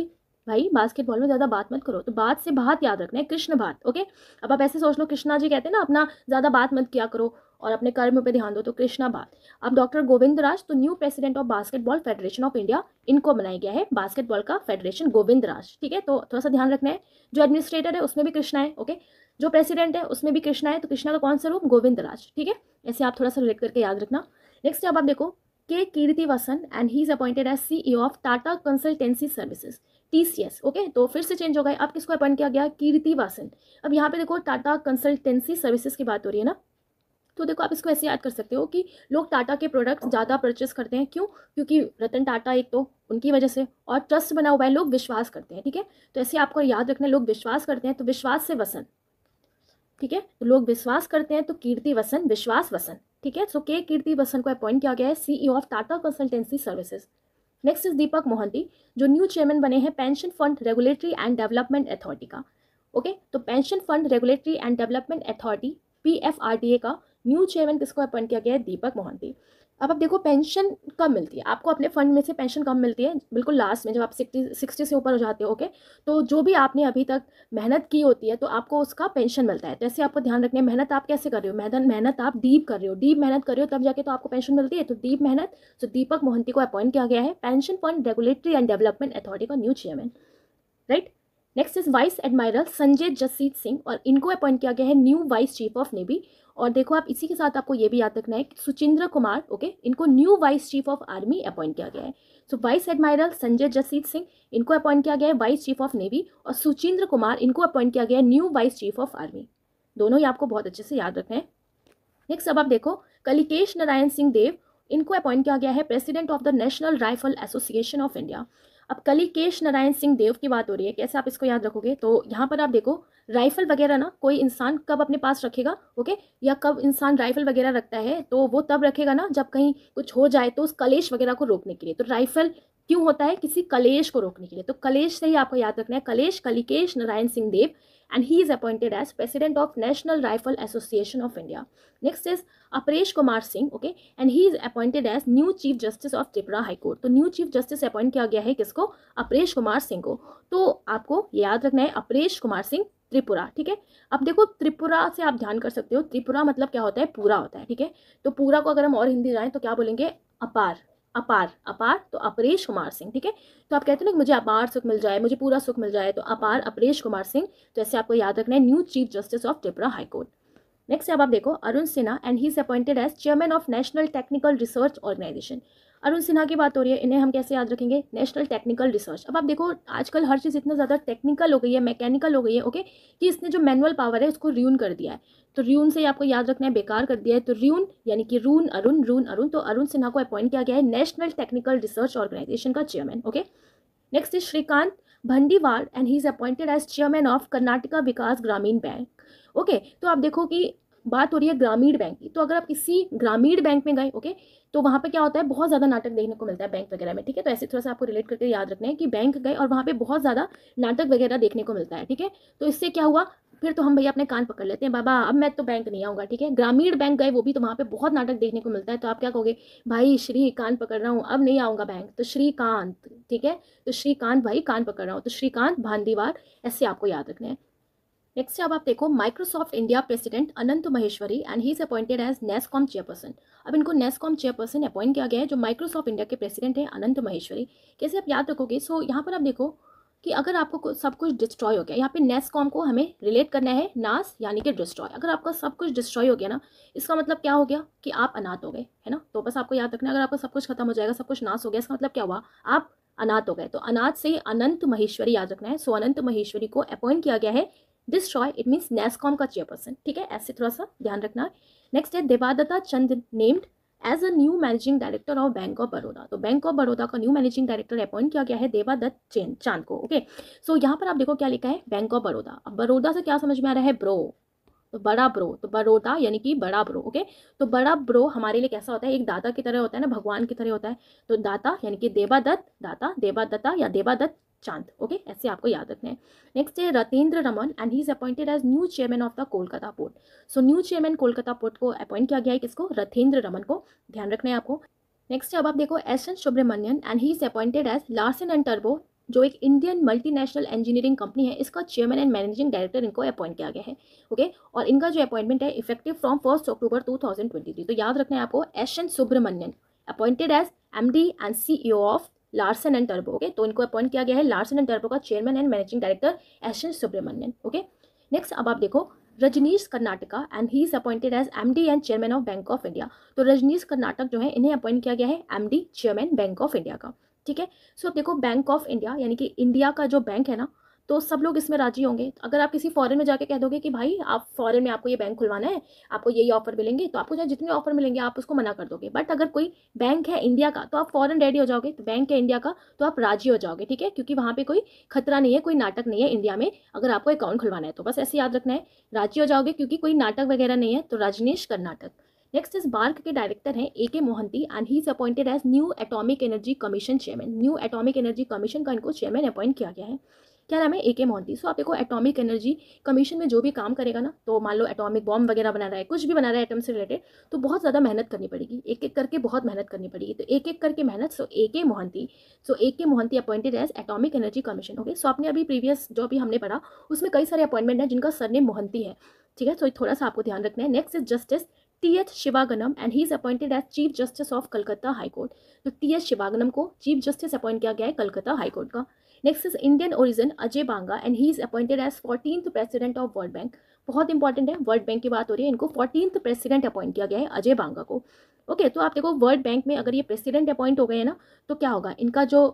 Speaker 1: भाई बास्केटबॉल में ज़्यादा बात मत करो तो बात से बात याद रखना है कृष्ण बात ओके अब आप ऐसे सोच लो कृष्णा जी कहते हैं ना अपना ज़्यादा बात मत किया करो और अपने कर्म पे ध्यान दो तो बात अब डॉक्टर गोविंद राज तो new president of basketball federation of India इनको बनाया गया है बास्केटबॉल का फेडरेशन गोविंद राज ठीक है तो थोड़ा सा ध्यान रखना है जो एडमिनिस्ट्रेटर है उसमें भी कृष्णा है ओके जो प्रेसिडेंट है उसमें भी कृष्णा है तो कृष्णा का कौन सा रूप गोविंद राज ठीक है ऐसे आप थोड़ा सा रिलेक्ट करके याद रखना नेक्स्ट अब आप देखो K Krithivasan and he is appointed as CEO of Tata consultancy services TCS okay तो फिर से चेंज हो गए अब किसको अपॉइंट किया गया कीर्ति वासन अब यहाँ पे देखो टाटा कंसल्टेंसी सर्विसेज की बात हो रही है ना तो देखो आप इसको ऐसे याद कर सकते हो कि लोग टाटा के प्रोडक्ट ज़्यादा परचेस करते हैं क्यों क्योंकि रतन टाटा एक तो उनकी वजह से और ट्रस्ट बना हुआ है लोग विश्वास करते हैं ठीक है तो ऐसे आपको याद रखना लोग विश्वास करते हैं तो विश्वास से वसन ठीक है तो लोग विश्वास करते हैं तो कीर्ति वसन विश्वास वसन ठीक है सो के कीर्ति वसन को अपॉइंट किया गया है CEO of Tata consultancy services next is Deepak Mohanty जो न्यू चेयरमैन बने हैं pension fund regulatory and development authority का ओके okay? तो pension fund regulatory and development authority P का न्यू चेयरमैन किसको अपॉइंट किया गया है दीपक मोहंती अब आप देखो पेंशन कम मिलती है आपको अपने फंड में से पेंशन कम मिलती है बिल्कुल लास्ट में जब आप सिक्सटी सिक्सटी से ऊपर हो जाते हो ओके तो जो भी आपने अभी तक मेहनत की होती है तो आपको उसका पेंशन मिलता है जैसे तो आपको ध्यान रखना है मेहनत आप कैसे कर रहे हो मेहनत मेहनत आप डीप कर रहे हो डीप मेहनत कर रहे हो तब जाके तो आपको पेंशन मिलती है तो डीप मेहनत तो दीपक मोहंती को अपॉइंट किया गया है pension fund regulatory and development authority का new chairman right next is vice admiral Sanjay Jasjit Singh और इनको अपॉइंट किया गया है new vice chief of navy और देखो आप इसी के साथ आपको ये भी याद रखना है कि सुचिंद्र कुमार ओके इनको new vice chief of army appoint किया गया है so vice admiral Sanjay Jasjit Singh इनको अपॉइंट किया गया है वाइस चीफ ऑफ नेवी और सुचिंद्र कुमार इनको अपॉइंट किया गया है new vice chief of army दोनों ही आपको बहुत अच्छे से याद रखना है नेक्स्ट अब आप देखो कलिकेश नारायण सिंह देव इनको अपॉइंट किया गया है president of the national rifle association of India अब कलिकेश नारायण सिंह देव की बात हो रही है कैसे आप इसको याद रखोगे तो यहाँ पर आप देखो राइफल वगैरह ना कोई इंसान कब अपने पास रखेगा ओके या कब इंसान राइफल वगैरह रखता है तो वो तब रखेगा ना जब कहीं कुछ हो जाए तो उस कलेश वगैरह को रोकने के लिए तो राइफल क्यों होता है किसी कलेश को रोकने के लिए तो कलेश से ही आपको याद रखना है कलेश Kalikesh Narayan Singh Deo and he is appointed as president of national rifle association of India next is Apresh Kumar Singh okay and he is appointed as new chief justice of Tripura high court तो न्यू चीफ जस्टिस अपॉइंट किया गया है किसको अपरेश कुमार सिंह को तो आपको याद रखना है अपरेश कुमार सिंह त्रिपुरा ठीक है अब देखो त्रिपुरा से आप ध्यान कर सकते हो त्रिपुरा मतलब क्या होता है पूरा होता है ठीक है तो पूरा को अगर हम और हिंदी जाएँ तो क्या बोलेंगे अपार अपार अपार तो अपरेश कुमार सिंह ठीक है तो आप कहते हो ना मुझे अपार सुख मिल जाए मुझे पूरा सुख मिल जाए तो अपार अपरेश कुमार सिंह तो ऐसे आपको याद रखना है new chief justice of Tripura high court next अब आप देखो Arun Sinha and he is appointed as chairman of national technical research organisation Arun Sinha की बात हो रही है इन्हें हम कैसे याद रखेंगे नेशनल टेक्निकल रिसर्च अब आप देखो आजकल हर चीज़ इतना ज़्यादा टेक्निकल हो गई है मैकेनिकल हो गई है ओके कि इसने जो मैनुअल पावर है उसको र्यून कर दिया है तो र्यून से आपको याद रखना है बेकार कर दिया है तो र्यून यानी कि रून अरुण रून अरुण तो अरुण सिन्हा को अपॉइंट किया गया है नेशनल टेक्निकल रिसर्च ऑर्गेनाइजेशन का chairman okay next is Shrikant Bhandiwad and he is appointed as chairman of Karnataka Vikas Grameen bank okay तो आप देखो कि बात हो रही है ग्रामीण बैंक की तो अगर आप किसी ग्रामीण बैंक में गए ओके तो वहाँ पे क्या होता है बहुत ज़्यादा नाटक देखने को मिलता है बैंक वगैरह में ठीक है तो ऐसे थोड़ा सा आपको रिलेट करके याद रखना है कि बैंक गए और वहाँ पे बहुत ज़्यादा नाटक वगैरह देखने को मिलता है ठीक है तो इससे क्या हुआ फिर तो हम भैया अपने कान पकड़ लेते हैं बाबा अब मैं तो बैंक नहीं आऊँगा ठीक है ग्रामीण बैंक गए वो भी तो वहाँ पर बहुत नाटक देखने को मिलता है तो आप क्या कहोगे भाई श्री कान पकड़ रहा हूँ अब नहीं आऊँगा बैंक तो श्रीकांत ठीक है तो श्रीकांत भाई कान पकड़ रहा हूँ तो श्रीकांत भांदीवार ऐसे आपको याद रखना है नेक्स्ट अब आप देखो Microsoft India president Anant Maheshwari and he is appointed as NASSCOM chairperson अब इनको नेस्कॉम चेयरपर्सन अपॉइंट किया गया है जो माइक्रोसॉफ्ट इंडिया के प्रेसिडेंट है अनंत महेश्वरी कैसे आप याद रखोगे सो so, यहाँ पर आप देखो कि अगर आपको सब कुछ डिस्ट्रॉय हो गया यहाँ पे नेस्कॉम को हमें रिलेट करना है नास यानी कि डिस्ट्रॉय अगर आपका सब कुछ डिस्ट्रॉय हो गया ना इसका मतलब क्या हो गया कि आप अनाथ हो गए है ना तो बस आपको याद रखना अगर आपका सब कुछ खत्म हो जाएगा सब कुछ नाश हो गया इसका मतलब क्या हुआ आप अनाथ हो गए तो अनाथ से अनंत महेश्वरी याद रखना है सो अनंत महेश्वरी को अपॉइंट किया गया है डिस्ट्रॉय इट मीन्स नेस्कॉम का चेयरपर्सन ठीक है ऐसे थोड़ा सा ध्यान रखना है नेक्स्ट है देवादत्ता Chand named as a new managing director of bank of Baroda तो बैंक ऑफ बड़ौदा का न्यू मैनेजिंग डायरेक्टर अपॉइंट किया गया है देवादत्त चैन चांद को ओके सो so, यहाँ पर आप देखो क्या लिखा है बैंक ऑफ बड़ौदा अब बड़ौदा से क्या समझ में आ रहा है ब्रो तो बड़ा ब्रो तो बड़ौदा यानी कि बड़ा ब्रो ओके तो बड़ा ब्रो हमारे लिए कैसा होता है एक दाता की तरह होता है ना भगवान की तरह होता है तो दाता यानी कि देवादत्त दाता देवादत्ता या देवादत्त चांद ओके ऐसे आपको याद रखना है नेक्स्ट है Ratendra Raman and he is appointed as new chairman of the Kolkata port so new chairman Kolkata port को अपॉइंट किया गया है किसको रतेंद्र रमन को ध्यान रखना है आपको नेक्स्ट है अब आप देखो S N Subrahmanyan and he is appointed as Larsen and टर्बो जो एक इंडियन मल्टीनेशनल इंजीनियरिंग कंपनी है इसका चेयरमैन एंड मैनेजिंग डायरेक्टर इनको अपॉइंट किया गया है ओके और इनका जो अपॉइंटमेंट है इफेक्टिव फ्रॉम फर्स्ट अक्टूबर 2023 तो याद रखना है आपको S N Subrahmanyan appointed as M D and C of Larsen and टर्बो ओके तो इनको अपॉइंट किया गया है लार्सन एंड टर्बो का chairman and managing director S N Subrahmanyan okay next अब आप देखो Rajneesh Karnataka and he is appointed as M D and chairman of bank of India तो रजनीश कर्नाटक जो है इन्हें अपॉइंट किया गया है M D chairman bank of India का ठीक है सो so, अब देखो बैंक ऑफ इंडिया यानी कि इंडिया का जो बैंक है ना तो सब लोग इसमें राजी होंगे अगर आप किसी फॉरेन में जाके कह दोगे कि भाई आप फॉरेन में आपको ये बैंक खुलवाना है आपको यही ऑफर मिलेंगे तो आपको चाहे जितने ऑफर मिलेंगे आप उसको मना कर दोगे बट अगर कोई बैंक है इंडिया का तो आप फॉरन रेडी हो जाओगे तो बैंक है इंडिया का तो आप राजी हो जाओगे ठीक है क्योंकि वहाँ पर कोई खतरा नहीं है कोई नाटक नहीं है इंडिया में अगर आपको अकाउंट खुलवाना है तो बस ऐसे याद रखना है राजी हो जाओगे क्योंकि कोई नाटक वगैरह नहीं है तो राजनीश कर्नाटक नेक्स्ट इस बार्क के डायरेक्टर हैं A K Mohanty and he is appointed as new atomic energy commission chairman new atomic energy commission का इनको चेयरमैन अपॉइंट किया गया है क्या नाम है ए के मोन्टी सो आप देखो एटॉमिक एनर्जी कमीशन में जो भी काम करेगा ना तो मान लो एटॉमिक बॉम्ब वगैरह बना रहा है कुछ भी बना रहा है एटम से रिलेटेड तो बहुत ज़्यादा मेहनत करनी पड़ेगी एक एक करके बहुत मेहनत करनी पड़ेगी तो एक एक करके मेहनत सो A K Mohanty so A K Mohanty appointed as atomic energy commission okay so आपने अभी प्रीवियस जो भी हमने पढ़ा उसमें कई सारे अपॉइंटमेंट हैं जिनका सरनेम मोहंती है ठीक है सो थोड़ा सा आपको ध्यान रखना है next is justice T H Sivagnanam and he is appointed as chief justice of Calcutta high court तो टी एच शिवागनम को चीफ जस्टिस अपॉइंट किया गया है कलकत्ता हाईकोर्ट का next is Indian origin Ajay Banga and he is appointed as fourteen president of world Bank बहुत important है World Bank की बात हो रही है इनको फोर्टीन प्रेसिडेंट अपॉइंट किया गया है अजय बांगा को ओके okay, तो आप देखो वर्ल्ड बैंक में अगर ये प्रेसिडेंट अपॉइंट हो गए हैं ना तो क्या होगा इनका जो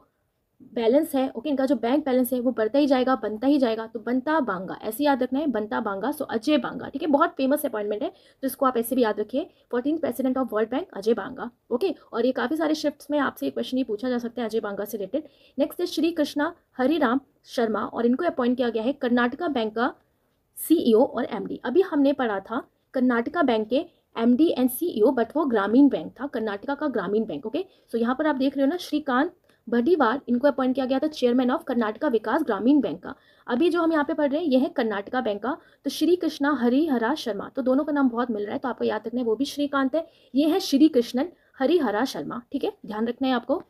Speaker 1: बैलेंस है ओके इनका जो बैंक बैलेंस है वो बढ़ता ही जाएगा बनता ही जाएगा तो बनता बांगा ऐसे याद रखना है बनता बांगा सो अजय बांगा ठीक है बहुत फेमस अपॉइंटमेंट है तो इसको आप ऐसे भी याद रखिए fourteen president of world bank Ajay Banga okay और ये काफ़ी सारे शिफ्ट में आपसे एक क्वेश्चन ये पूछा जा सकता है अजय बांगा से रिलेटेड नेक्स्ट है श्री कृष्णा हरिराम शर्मा और इनको अपॉइंट किया गया है कर्नाटका बैंक का सीईओ e और एमडी अभी हमने पढ़ा था कर्नाटका बैंक के M D and CEO but वो ग्रामीण बैंक था कर्नाटका का ग्रामीण बैंक ओके सो यहाँ पर आप देख रहे हो ना श्रीकांत भडीवार इनको अपॉइंट किया गया था chairman of Karnataka Vikas Grameen bank का अभी जो हम यहाँ पे पढ़ रहे हैं ये है कर्नाटका बैंक का तो श्री कृष्णा हरिहरा शर्मा तो दोनों का नाम बहुत मिल रहा है तो आपको याद रखना है वो भी श्रीकांत है ये है श्री कृष्णन हरिहरा शर्मा ठीक है ध्यान रखना है आपको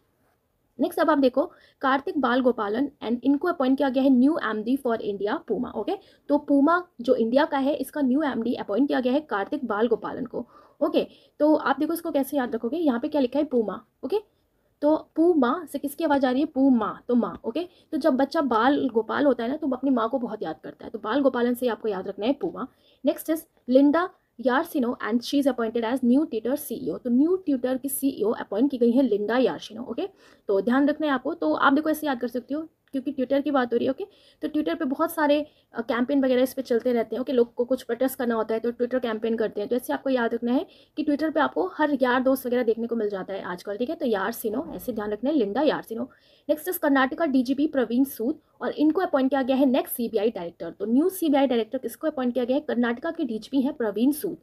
Speaker 1: नेक्स्ट अब आप देखो कार्तिक बाल गोपालन एंड इनको अपॉइंट किया गया है new MD for India Puma okay तो पूमा जो इंडिया का है इसका न्यू एमडी अपॉइंट किया गया है कार्तिक बाल गोपालन को ओके तो आप देखो इसको कैसे याद रखोगे यहाँ पे क्या लिखा है पूमा ओके तो पू माँ से किसकी आवाज़ आ रही है पू माँ तो माँ ओके तो जब बच्चा बाल गोपाल होता है ना तो अपनी माँ को बहुत याद करता है तो बाल गोपालन से आपको याद रखना है Puma next is Linda यारसिनो and she is appointed as new Twitter CEO तो न्यू ट्यूटर की सीईओ अपॉइंट e की गई है लिंडा यारसिनो ओके तो ध्यान रखना है आपको तो आप देखो ऐसे याद कर सकते हो क्योंकि ट्विटर की बात हो रही है ओके तो ट्विटर पे बहुत सारे कैंपेन वगैरह इस पर चलते रहते हैं ओके लोग को कुछ प्रोटेस्ट करना होता है तो ट्विटर कैंपेन करते हैं तो ऐसे आपको याद रखना है कि ट्विटर पर आपको हर यार दोस्त वगैरह देखने को मिल जाता है आजकल ठीक है तो यार सिनो ऐसे ध्यान रखना है लिंडा यार सिनो नेक्स्ट इस कर्नाटका डी प्रवीण सूद और इनको अपॉइंट किया गया है नेक्स्ट सी डायरेक्टर तो न्यू सी डायरेक्टर किसको अपॉइंट किया गया है कर्नाटका के डीजीपी हैं प्रवीण सूद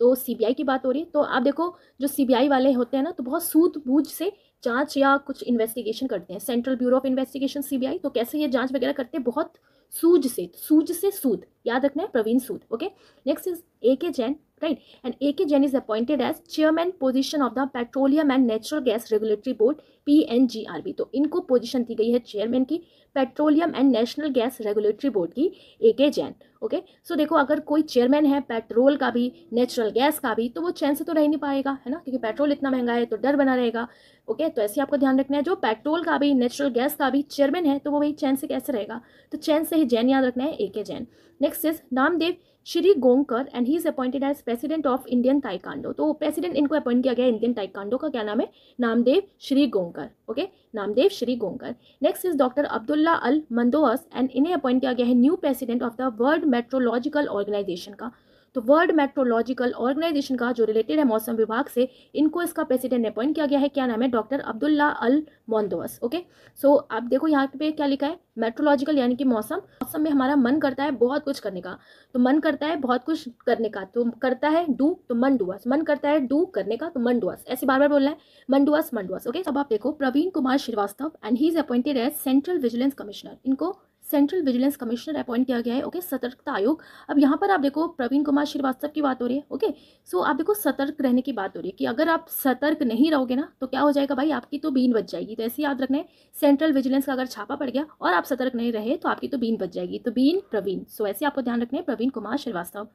Speaker 1: तो सीबीआई की बात हो रही है तो आप देखो जो सीबीआई वाले होते हैं ना तो बहुत सूद बूझ से जांच या कुछ इन्वेस्टिगेशन करते हैं central bureau of investigation CBI तो कैसे ये जांच वगैरह करते हैं बहुत सूझ से सूझ से सूद याद रखना है Praveen Sood okay next is A K Jain and A K Jain is appointed as chairman position of the petroleum and natural gas regulatory board P N G तो इनको पोजिशन दी गई है चेयरमैन की petroleum and national gas regulatory board की A K Jain okay so देखो अगर कोई चेयरमैन है पेट्रोल का भी नेचुरल गैस का भी तो वो चैन से तो रह नहीं पाएगा है ना क्योंकि पेट्रोल इतना महंगा है तो डर बना रहेगा ओके तो ऐसे आपको ध्यान रखना है जो पेट्रोल का भी नेचुरल गैस का भी चेयरमैन है तो वो वही चैन से कैसे रहेगा तो चैन से ही जैन याद रखना है A K Jain next is Namdev Shri Gonkar and he is appointed as president of Indian taekwondo तो प्रेसिडेंट इनको अपॉइंट किया गया इंडियन ताइकांडो का क्या नाम है Namdev Shri Gonkar okay Namdev Shri Gonkar next is doctor Abdulla Al Mandous and इन्हें अपॉइंट किया गया है new president of the world meteorological organization का तो वर्ल्ड मेट्रोलॉजिकल ऑर्गेनाइजेशन का जो रिलेटेड है मौसम विभाग से इनको इसका प्रेसिडेंट अपॉइंट किया गया है क्या नाम है doctor Abdulla Al Mandous okay so आप देखो यहाँ पे क्या लिखा है मेट्रोलॉजिकल यानी कि मौसम मौसम में हमारा मन करता है बहुत कुछ करने का तो मन करता है बहुत कुछ करने का तो करता है डू तो मन डुअस मन करता है डू करने का तो मन डुअस ऐसे बार बार बोलना है मन डुआस मन डुआस ओके अब आप देखो Praveen Kumar Srivastava and he is appointed as central vigilance commissioner इनको सेंट्रल विजिलेंस कमिश्नर अपॉइंट किया गया है ओके सतर्कता आयोग अब यहाँ पर आप देखो प्रवीण कुमार श्रीवास्तव की बात हो रही है ओके सो आप देखो सतर्क रहने की बात हो रही है कि अगर आप सतर्क नहीं रहोगे ना तो क्या हो जाएगा भाई आपकी तो बीन बच जाएगी तो ऐसे याद रखना है सेंट्रल विजिलेंस का अगर छापा पड़ गया और आप सतर्क नहीं रहे तो आपकी तो बीन बच जाएगी तो बीन प्रवीण सो ऐसे आपको ध्यान रखना है प्रवीण कुमार श्रीवास्तव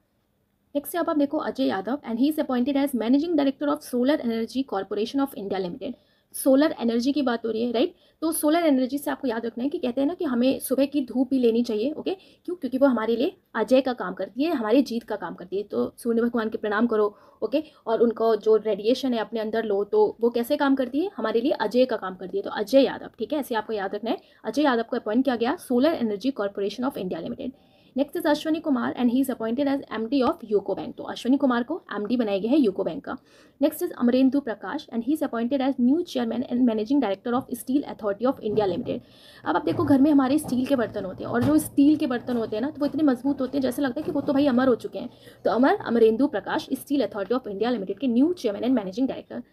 Speaker 1: नेक्स्ट आप, आप देखो Ajay Yadav and he is appointed as managing director of solar energy corporation of India limited solar energy की बात हो रही है राइट तो सोलर एनर्जी से आपको याद रखना है कि कहते हैं ना कि हमें सुबह की धूप भी लेनी चाहिए ओके क्यों क्योंकि वो हमारे लिए अजय का काम करती है हमारी जीत का काम करती है तो सूर्य भगवान के प्रणाम करो ओके और उनको जो रेडिएशन है अपने अंदर लो तो वो कैसे काम करती है हमारे लिए अजय का काम करती है तो अजय यादव ठीक है ऐसे आपको याद रखना है अजय यादव को अपॉइंट किया गया solar energy corporation of India limited next is Ashwani Kumar and he is appointed as M D of UCO bank तो अश्वनी कुमार को एम डी बनाया गया है यूको बैंक का next is Amarendu Prakash and he is appointed as new chairman and managing director of steel authority of India limited अब आप देखो घर में हमारे स्टील के बर्तन होते हैं और जो स्टील के बर्तन होते हैं ना तो वो इतने मजबूत होते हैं जैसे लगता है कि वो तो भाई अमर हो चुके हैं तो Amar Amarendu Prakash steel authority of India limited के new chairman and managing director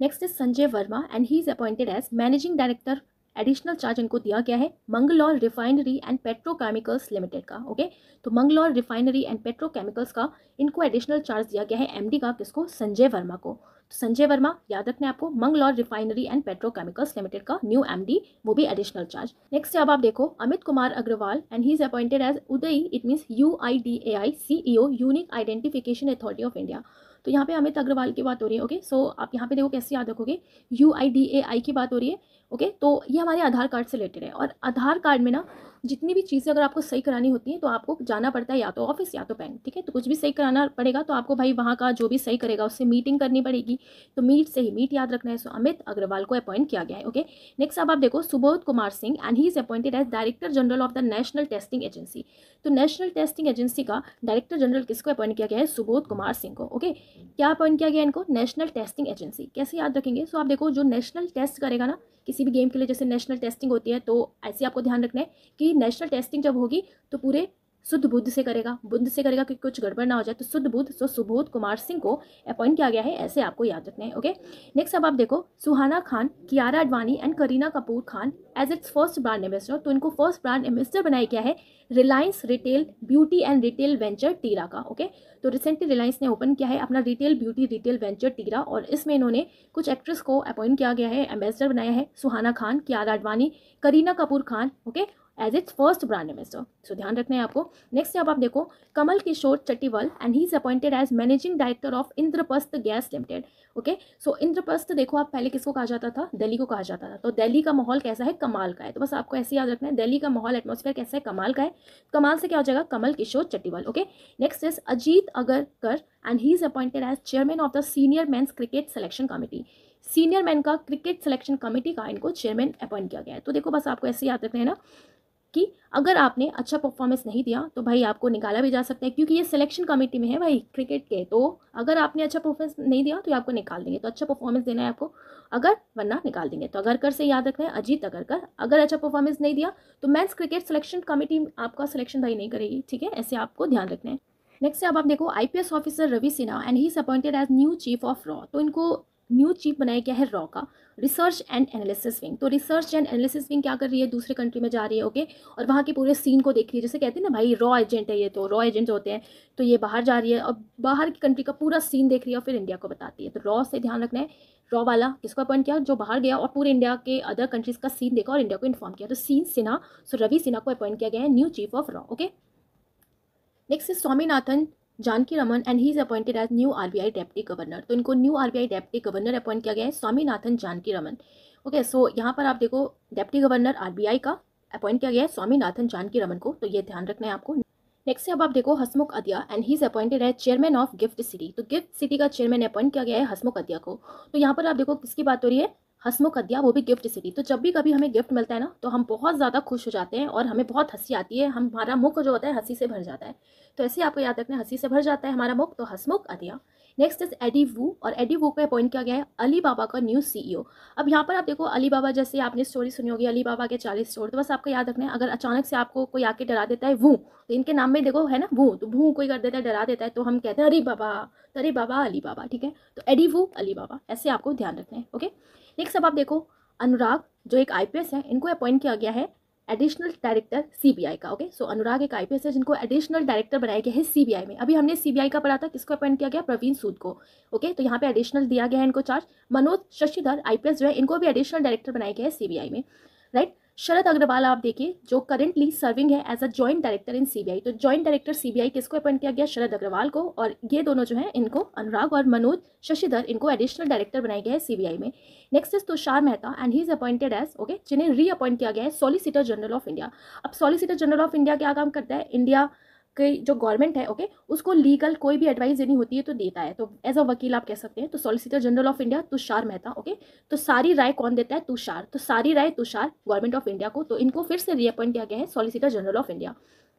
Speaker 1: next is Sanjay Verma and he is appointed as managing director additional charge इनको दिया गया है Mangalore refinery and petrochemicals limited का ओके तो मंगलौर रिफाइनरी एंड पेट्रोकेमिकल्स का इनको एडिशनल चार्ज दिया गया है एमडी का किसको संजय वर्मा को तो संजय वर्मा याद रखने आपको Mangalore refinery and petrochemicals limited का न्यू एमडी वो भी एडिशनल चार्ज नेक्स्ट अब आप देखो Amit Kumar Agarwal and he is appointed as उदय it means U I D A I CEO unique identification authority of India तो यहाँ पे अमित अग्रवाल की बात हो रही है ओके सो so, आप यहाँ पे देखो कैसे याद रखोगे यू आई डी ए आई की बात हो रही है ओके तो ये हमारे आधार कार्ड से रिलेटेड है और आधार कार्ड में ना जितनी भी चीज़ें अगर आपको सही करानी होती हैं तो आपको जाना पड़ता है या तो ऑफिस या तो बैंक ठीक है तो कुछ भी सही कराना पड़ेगा तो आपको भाई वहाँ का जो भी सही करेगा उससे मीटिंग करनी पड़ेगी तो मीट से ही मीट याद रखना है सो अमित अग्रवाल को अपॉइंट किया गया है ओके नेक्स्ट अब आप देखो Subodh Kumar Singh and he is appointed as director general of the national testing agency तो नेशनल टेस्टिंग एजेंसी का डायरेक्टर जनरल किसको अपॉइंट किया गया है सुबोध कुमार सिंह को ओके क्या अपॉइंट किया गया इनको नेशनल टेस्टिंग एजेंसी कैसे याद रखेंगे सो आप देखो जो नेशनल टेस्ट करेगा ना किसी भी गेम के लिए जैसे नेशनल टेस्टिंग होती है तो ऐसे आपको ध्यान रखना है कि नेशनल टेस्टिंग जब होगी तो पूरे शुद्ध बुद्ध से करेगा बुद्ध से करेगा क्योंकि कुछ गड़बड़ ना हो जाए तो शुद्ध बुद्ध सो सुबोध कुमार सिंह को अपॉइंट किया गया है ऐसे आपको याद रखना है ओके नेक्स्ट अब आप देखो Suhana Khan Kiara Advani and Kareena Kapoor Khan as its first brand ambassador तो इनको फर्स्ट ब्रांड एम्बेसडर बनाया गया है Reliance retail beauty and retail venture Tira का ओके तो रिसेंटली रिलायंस ने ओपन किया है अपना retail beauty retail venture Tira और इसमें इन्होंने कुछ एक्ट्रेस को अपॉइंट किया गया है एम्बेसडर बनाया है Suhana Khan Kiara Advani Kareena Kapoor Khan okay as its first brand ambassador so ध्यान रखना है आपको नेक्स्ट अब आप देखो Kamal Kishore Chattiwal and he is appointed as managing director of Indraprastha gas limited okay so Indraprastha देखो आप पहले किसको कहा जाता था दिल्ली को कहा जाता था तो दिल्ली का माहौल कैसा है कमाल का है तो बस आपको ऐसे याद रखना है दिल्ली का माहौल एटमोसफेयर कैसा है कमाल का है कमाल से क्या हो जाएगा Kamal Kishore Chattiwal okay next is Ajit Agarkar and he is appointed as chairman of the senior men's cricket selection committee senior man का क्रिकेट सिलेक्शन कमेटी का इनको चेयरमैन अपॉइंट किया गया है तो देखो बस आपको ऐसे याद रखना है ना कि अगर आपने अच्छा परफॉर्मेंस नहीं दिया तो भाई आपको निकाला भी जा सकता है क्योंकि ये सिलेक्शन कमेटी में है भाई क्रिकेट के तो अगर आपने अच्छा परफॉर्मेंस नहीं दिया तो ये आपको निकाल देंगे तो अच्छा परफॉर्मेंस देना है आपको अगर वरना निकाल देंगे तो अगरकर से याद रखना है अजीत अगरकर अगर अच्छा परफॉर्मेंस नहीं दिया तो मैंस क्रिकेट सिलेक्शन कमेटी आपका सिलेक्शन भाई नहीं करेगी ठीक है ऐसे आपको ध्यान रखना है नेक्स्ट अब आप देखो IPS officer Ravi Sinha and he is appointed as new chief of रॉ तो इनको न्यू चीफ बनाया गया है रॉ का रिसर्च एंड एनालिसिस विंग तो रिसर्च एंड एनालिसिस विंग क्या कर रही है दूसरे कंट्री में जा रही है ओके okay? और वहाँ के पूरे सीन को देख रही है जैसे कहते हैं ना भाई रॉ एजेंट है ये तो रॉ एजेंट होते हैं तो ये बाहर जा रही है और बाहर की कंट्री का पूरा सीन देख रही है और फिर इंडिया को बताती है तो रॉ से ध्यान रखना है रॉ वाला किसको अपॉइंट किया जो बाहर गया और पूरे इंडिया के अदर कंट्रीज़ का सीन देखा और इंडिया को इन्फॉर्म किया तो सीन सिन्हा सो रवि सिन्हा को अपॉइंट किया गया है न्यू चीफ ऑफ रॉ okay next is Swaminathan Janakiraman and he is appointed as new RBI deputy governor तो इनको new RBI deputy governor appoint किया गया है Swaminathan Janakiraman okay so यहाँ पर आप देखो डेप्टी गवर्नर आरबीआई का अपॉइंट किया गया है स्वामीनाथन जानकी रमन को तो ये ध्यान रखना है आपको नेक्स्ट अब आप देखो Hasmukh Adhia and he is appointed है चेयरमैन ऑफ गिफ्ट सिटी तो गिफ्ट सिटी का चेयरमैन अपॉइंट किया गया है हसमुख अदिया को तो यहाँ पर आप देखो किसकी बात हो रही है हंसमुख का दिया वो भी गिफ्ट सिटी तो जब भी कभी हमें गिफ्ट मिलता है ना तो हम बहुत ज़्यादा खुश हो जाते हैं और हमें बहुत हंसी आती है हमारा मुख जो होता है हंसी से भर जाता है तो ऐसे आपको याद रखना हंसी से भर जाता है हमारा मुख तो Hasmukh Adhia next is Eddie Wu और एडी वू को अपॉइंट किया गया है अली बाबा का न्यू सीईओ e अब यहाँ पर आप देखो अली बाबा जैसे आपने स्टोरी सुनी होगी अली बाबा के चालीस स्टोर तो बस आपको याद रखना है अगर अचानक से आपको कोई आके डरा देता है वू तो इनके नाम में देखो है ना भू तो भू कोई कर देता है डरा देता है तो हम कहते हैं अरे बाबा तो अरे बाबा अली बाबा ठीक है तो एडी वू अली बाबा ऐसे आपको ध्यान रखना है ओके नेक्स्ट अब आप देखो अनुराग जो एक आईपीएस है इनको अपॉइंट किया गया है एडिशनल डायरेक्टर सीबीआई का ओके सो अनुराग एक आईपीएस है जिनको एडिशनल डायरेक्टर बनाया गया है सीबीआई में अभी हमने सीबीआई का पढ़ा था किसको अपॉइंट किया गया प्रवीण सूद को ओके तो यहाँ पे एडिशनल दिया गया है इनको चार्ज मनोज शशिधर आईपीएस जो है इनको भी एडिशनल डायरेक्टर बनाया गया है सीबीआई में राइट शरद अग्रवाल आप देखिए जो करंटली सर्विंग है as a joint director in CBI तो जॉइंट डायरेक्टर सीबीआई किसको अपॉइंट किया गया शरद अग्रवाल को और ये दोनों जो है इनको अनुराग और मनोज शशिधर इनको एडिशनल डायरेक्टर बनाया गया है सीबीआई में next is Tushar Mehta and he is appointed as okay जिन्हें रीअपॉइंट किया गया है सॉलिसिटर जनरल ऑफ इंडिया अब सॉलिसिटर जनरल ऑफ इंडिया क्या काम करता है इंडिया की जो गवर्नमेंट है ओके उसको लीगल कोई भी एडवाइस देनी होती है तो देता है तो एज अ वकील आप कह सकते हैं तो solicitor general of India Tushar Mehta okay तो सारी राय कौन देता है तुषार तो सारी राय तुषार गवर्नमेंट ऑफ इंडिया को तो इनको फिर से रीअपॉइंट किया गया है solicitor general of India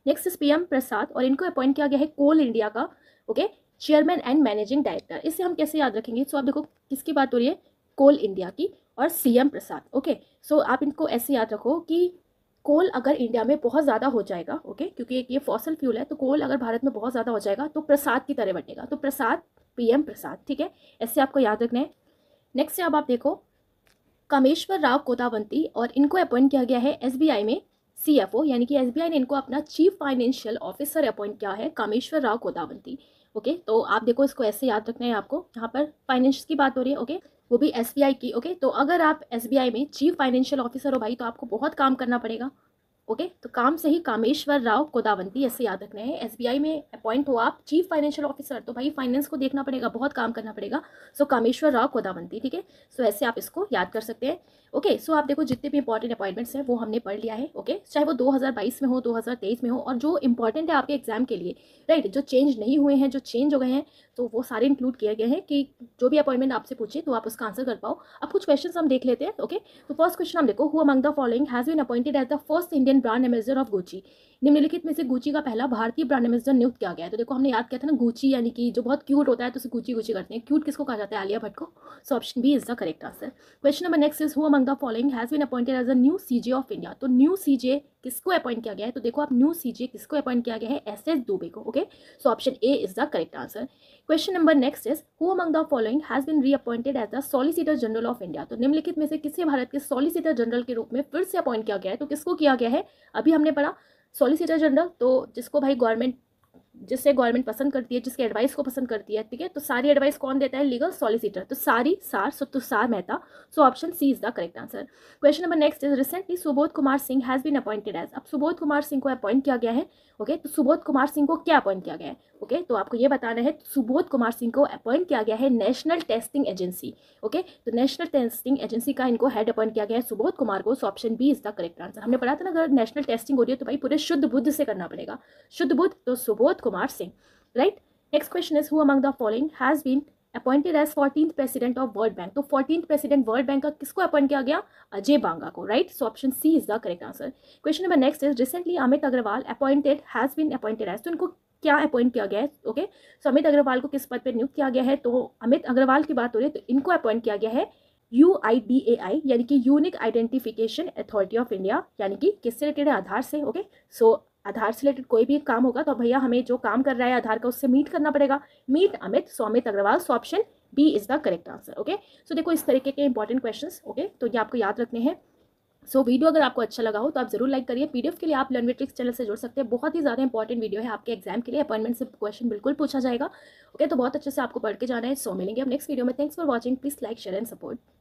Speaker 1: next is P Prasad और इनको अपॉइंट किया गया है कोल इंडिया का okay chairman and managing director इससे हम कैसे याद रखेंगे सो so, आप देखो किसकी बात हो रही है कोल इंडिया की और सीएम प्रसाद ओके सो आप इनको ऐसे याद रखो कि कोल अगर इंडिया में बहुत ज़्यादा हो जाएगा ओके क्योंकि एक ये फॉसल फ्यूल है तो कोल अगर भारत में बहुत ज़्यादा हो जाएगा तो प्रसाद की तरह बटेगा तो प्रसाद पीएम प्रसाद ठीक है ऐसे आपको याद रखना है नेक्स्ट अब आप देखो कामेश्वर राव कोतावंती और इनको अपॉइंट किया गया है एस में सी यानी कि एस ने इनको अपना चीफ फाइनेंशियल ऑफिसर अपॉइंट किया है कामेश्वर राव कोतावंती ओके तो आप देखो इसको ऐसे याद रखना है आपको यहाँ पर फाइनेंस की बात हो रही है ओके वो भी एस की ओके तो अगर आप एस में चीफ फाइनेंशियल ऑफिसर हो भाई तो आपको बहुत काम करना पड़ेगा ओके तो काम से ही कामेश्वर राव कोदावंती ऐसे याद रखना है एसबीआई में अपॉइंट हो आप चीफ फाइनेंशियल ऑफिसर तो भाई फाइनेंस को देखना पड़ेगा बहुत काम करना पड़ेगा सो so, कामेश्वर राव कोदावंती ठीक है सो ऐसे आप इसको याद कर सकते हैं ओके सो आप देखो जितने भी इंपॉर्टेंट अपॉइंटमेंट्स हैं वो हमने पढ़ लिया है ओके okay? चाहे वो दो में हो दो में हो और जो इंपॉर्टेंट है आपके एग्जाम के लिए राइट right? जो चेंज नहीं हुए हैं जो चेंज हो गए हैं तो वो सारे इंक्लूड किए गए हैं कि जो भी अपॉइंटमेंट आपसे पूछे तो आप उसका आंसर कर पाओ अब कुछ क्वेश्चन हम देख लेते हैं ओके तो फर्स्ट क्वेश्चन हम देखो who among the following has been appointed as the first Indian Indian brand ambassador of Gucci निम्नलिखित में से गुची का पहला भारतीय ब्रांड एम्बेसडर नियुक्त किया गया है तो देखो हमने याद किया था ना गुची यानी कि जो बहुत क्यूट होता है तो उसे गुची गुची करते हैं क्यूट किसको कहा जाता है आलिया भट्ट को so option B is the correct answer question number next is who among the following has been appointed as a new CJ of India तो न्यू सीजे किसको अपॉइंट किया गया है तो देखो आप न्यू सीजे किसको अपॉइंट किया गया है एस एस दुबे को okay so option A is the correct answer question number next is who among the following has been reappointed as the solicitor general of India तो निम्नलिखित में से किसे भारत के सॉलिसिटर जनरल के रूप में फिर से अपॉइंट किया गया है तो किसको किया गया है अभी हमने पढ़ा सॉलिसिटर जनरल तो जिसको भाई गवर्नमेंट जिसे गवर्नमेंट पसंद करती है जिसके एडवाइस को पसंद करती है ठीक है तो सारी एडवाइस कौन देता है लीगल सॉलिसिटर तो सारी सार so Tushar Mehta so option C is the correct answer question number next is recently Subodh Kumar Singh has been appointed as अब सुबोध कुमार सिंह को अपॉइंट किया गया है ओके तो सुबोध कुमार सिंह को क्या अपॉइंट किया गया है ओके तो आपको यह बताना है सुबोध कुमार सिंह को अपॉइंट किया गया है नेशनल टेस्टिंग एजेंसी ओके तो नेशनल टेस्टिंग एजेंसी का इनको हेड अपॉइंट किया गया है सुबोध कुमार को so option B is the correct answer हमने पढ़ा था ना अगर नेशनल टेस्टिंग हो रही है तो भाई पूरे शुद्ध बुद्ध से करना पड़ेगा शुद्ध बुद्ध तो Subodh Kumar Singh. Right? Next question is who among the following has been appointed as fourteen president of world bank तो फोर्टीन प्रेसिडेंट वर्ल्ड बैंक का किसको अपॉइंट किया गया अजय बांगा को right so option C is the correct answer question number next is recently Amit Agarwal appointed has been appointed as तो इनको क्या appoint किया गया है ओके सो अमित अग्रवाल को किस पद पर नियुक्त किया गया है तो अमित अग्रवाल की बात हो रही है तो इनको अपॉइंट किया गया है you I D A I यानी कि unique identification authority of India यानी कि किससे रिलेटेड आधार से ओके सो आधार से रिलेटेड कोई भी काम होगा तो भैया हमें जो काम कर रहा है आधार का उससे मीट करना पड़ेगा मीट अमित सौमित Agarwal so option B is the correct answer okay so देखो इस तरीके के इंपॉर्टेंट क्वेश्चन ओके तो ये आपको याद रखने हैं सो so, वीडियो अगर आपको अच्छा लगा हो तो आप जरूर लाइक करिए पीडीएफ के लिए आप लर्नमेट्रिक्स चैनल से जुड़ सकते हैं बहुत ही ज़्यादा इंपॉर्टेंट वीडियो है आपके एग्जाम के लिए अपॉइंटमेंट से क्वेश्चन बिल्कुल पूछा जाएगा ओके okay, तो बहुत अच्छे से आपको पढ़ के जाना है सो मिलेंगे अब नेक्स्ट वीडियो में thanks for watching please like share and support